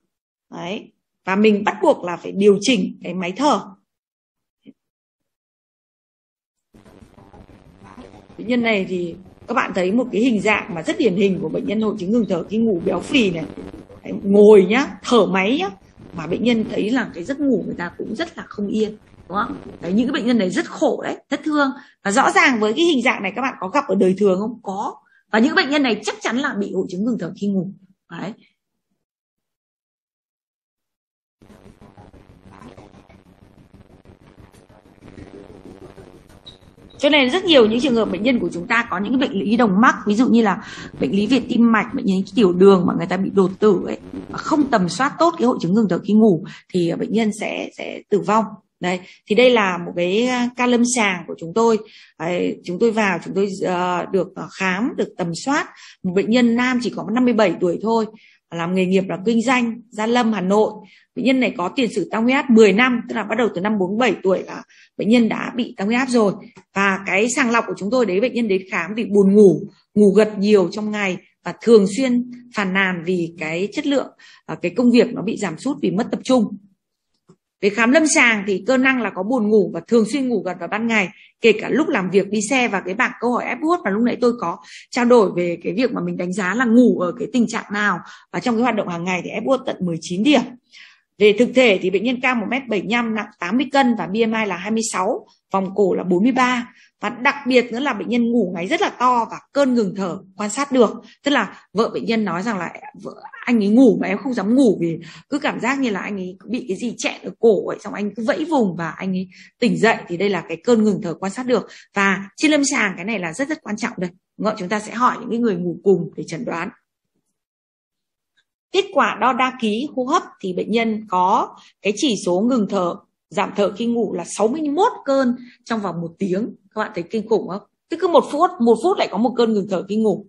đấy và mình bắt buộc là phải điều chỉnh cái máy thở bệnh nhân này thì các bạn thấy một cái hình dạng mà rất điển hình của bệnh nhân hội chứng ngừng thở khi ngủ béo phì này ngồi nhá thở máy nhá mà bệnh nhân thấy là cái giấc ngủ người ta cũng rất là không yên đúng không đấy, những cái bệnh nhân này rất khổ đấy thất thương và rõ ràng với cái hình dạng này các bạn có gặp ở đời thường không có và những bệnh nhân này chắc chắn là bị hội chứng ngừng thở khi ngủ đấy cho nên rất nhiều những trường hợp bệnh nhân của chúng ta có những cái bệnh lý đồng mắc ví dụ như là bệnh lý về tim mạch bệnh lý tiểu đường mà người ta bị đột tử ấy không tầm soát tốt cái hội chứng ngừng thở khi ngủ thì bệnh nhân sẽ sẽ tử vong đấy thì đây là một cái à, ca lâm sàng của chúng tôi đấy, chúng tôi vào chúng tôi uh, được khám được tầm soát một bệnh nhân nam chỉ có 57 tuổi thôi làm nghề nghiệp là kinh doanh gia lâm hà nội bệnh nhân này có tiền sử tăng huyết áp 10 năm tức là bắt đầu từ năm 47 tuổi là bệnh nhân đã bị tăng huyết áp rồi và cái sàng lọc của chúng tôi đấy bệnh nhân đến khám vì buồn ngủ ngủ gật nhiều trong ngày và thường xuyên phàn nàn vì cái chất lượng à, cái công việc nó bị giảm sút vì mất tập trung về khám lâm sàng thì cơ năng là có buồn ngủ và thường xuyên ngủ gật vào ban ngày kể cả lúc làm việc đi xe và cái bảng câu hỏi ép buốt mà lúc nãy tôi có trao đổi về cái việc mà mình đánh giá là ngủ ở cái tình trạng nào và trong cái hoạt động hàng ngày thì ép buốt tận 19 điểm về thực thể thì bệnh nhân cao 1m75, nặng 80 cân và BMI là 26, vòng cổ là 43. Và đặc biệt nữa là bệnh nhân ngủ ngáy rất là to và cơn ngừng thở quan sát được. Tức là vợ bệnh nhân nói rằng là vợ, anh ấy ngủ mà em không dám ngủ vì cứ cảm giác như là anh ấy bị cái gì chẹn ở cổ ấy, xong anh cứ vẫy vùng và anh ấy tỉnh dậy thì đây là cái cơn ngừng thở quan sát được. Và trên lâm sàng cái này là rất rất quan trọng đây. Ngợi vâng chúng ta sẽ hỏi những người ngủ cùng để chẩn đoán. Kết quả đo đa ký hô hấp thì bệnh nhân có cái chỉ số ngừng thở, giảm thở khi ngủ là 61 cơn trong vòng một tiếng. Các bạn thấy kinh khủng không? Tức cứ một phút, một phút lại có một cơn ngừng thở khi ngủ.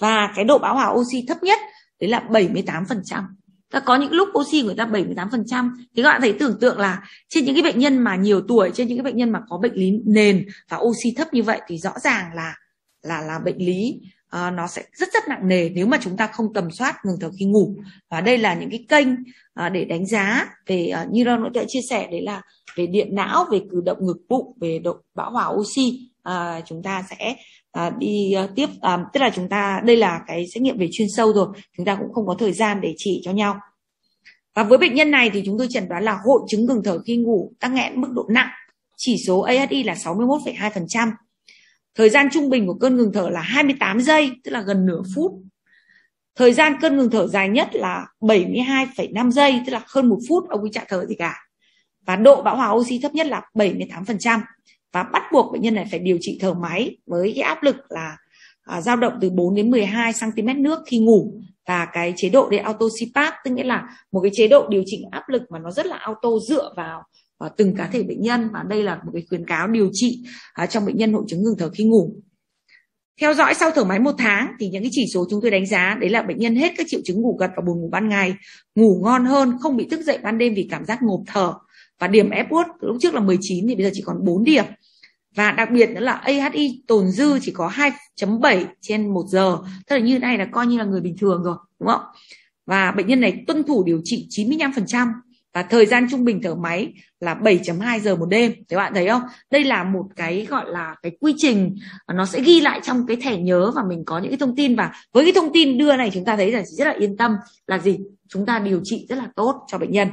Và cái độ bão hòa oxy thấp nhất đấy là 78%. Ta có những lúc oxy của người ta 78% thì các bạn thấy tưởng tượng là trên những cái bệnh nhân mà nhiều tuổi, trên những cái bệnh nhân mà có bệnh lý nền và oxy thấp như vậy thì rõ ràng là là là bệnh lý Ờ, nó sẽ rất rất nặng nề nếu mà chúng ta không tầm soát ngừng thở khi ngủ và đây là những cái kênh uh, để đánh giá về uh, như Ron đã chia sẻ đấy là về điện não về cử động ngực bụng về độ bão hòa oxy uh, chúng ta sẽ À, đi uh, tiếp à, tức là chúng ta đây là cái xét nghiệm về chuyên sâu rồi chúng ta cũng không có thời gian để chỉ cho nhau và với bệnh nhân này thì chúng tôi chẩn đoán là hội chứng ngừng thở khi ngủ tăng nghẽn mức độ nặng chỉ số ASI là 61,2% Thời gian trung bình của cơn ngừng thở là 28 giây, tức là gần nửa phút. Thời gian cơn ngừng thở dài nhất là 72,5 giây, tức là hơn một phút ông ấy chả thở gì cả. Và độ bão hòa oxy thấp nhất là 78% và bắt buộc bệnh nhân này phải điều trị thở máy với cái áp lực là à, dao động từ 4 đến 12 cm nước khi ngủ và cái chế độ để auto CPAP tức nghĩa là một cái chế độ điều chỉnh áp lực mà nó rất là auto dựa vào và ờ, từng cá thể bệnh nhân và đây là một cái khuyến cáo điều trị à, trong bệnh nhân hội chứng ngừng thở khi ngủ theo dõi sau thở máy một tháng thì những cái chỉ số chúng tôi đánh giá đấy là bệnh nhân hết các triệu chứng ngủ gật và buồn ngủ ban ngày ngủ ngon hơn không bị thức dậy ban đêm vì cảm giác ngộp thở và điểm Epworth lúc trước là 19 thì bây giờ chỉ còn 4 điểm và đặc biệt nữa là AHI tồn dư chỉ có 2.7 trên 1 giờ tức là như thế này là coi như là người bình thường rồi đúng không và bệnh nhân này tuân thủ điều trị 95% và thời gian trung bình thở máy là 7.2 giờ một đêm các bạn thấy không đây là một cái gọi là cái quy trình nó sẽ ghi lại trong cái thẻ nhớ và mình có những cái thông tin và với cái thông tin đưa này chúng ta thấy là rất là yên tâm là gì chúng ta điều trị rất là tốt cho bệnh nhân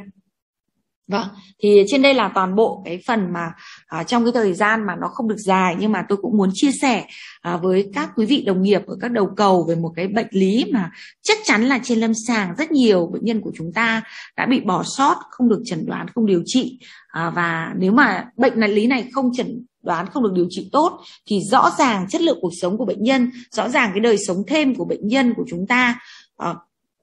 Vâng, thì trên đây là toàn bộ cái phần mà à, trong cái thời gian mà nó không được dài nhưng mà tôi cũng muốn chia sẻ à, với các quý vị đồng nghiệp ở các đầu cầu về một cái bệnh lý mà chắc chắn là trên lâm sàng rất nhiều bệnh nhân của chúng ta đã bị bỏ sót, không được chẩn đoán, không điều trị à, và nếu mà bệnh lý này không chẩn đoán không được điều trị tốt thì rõ ràng chất lượng cuộc sống của bệnh nhân, rõ ràng cái đời sống thêm của bệnh nhân của chúng ta ờ,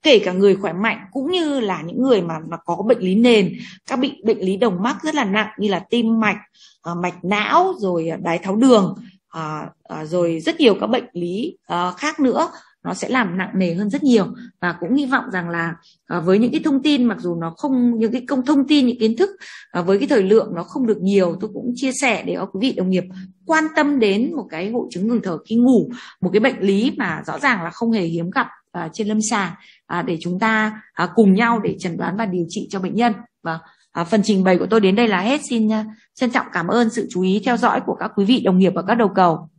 kể cả người khỏe mạnh cũng như là những người mà mà có bệnh lý nền các bệnh bệnh lý đồng mắc rất là nặng như là tim mạch à, mạch não rồi ờ, đái tháo đường à, à, rồi rất nhiều các bệnh lý à, khác nữa nó sẽ làm nặng nề hơn rất nhiều và cũng hy vọng rằng là à, với những cái thông tin mặc dù nó không những cái công thông tin những kiến thức à, với cái thời lượng nó không được nhiều tôi cũng chia sẻ để quý vị đồng nghiệp quan tâm đến một cái hội chứng ngừng thở khi ngủ một cái bệnh lý mà rõ ràng là không hề hiếm gặp à, trên lâm sàng à, để chúng ta à, cùng nhau để chẩn đoán và điều trị cho bệnh nhân và vâng, à, phần trình bày của tôi đến đây là hết xin à, trân trọng cảm ơn sự chú ý theo dõi của các quý vị đồng nghiệp và các đầu cầu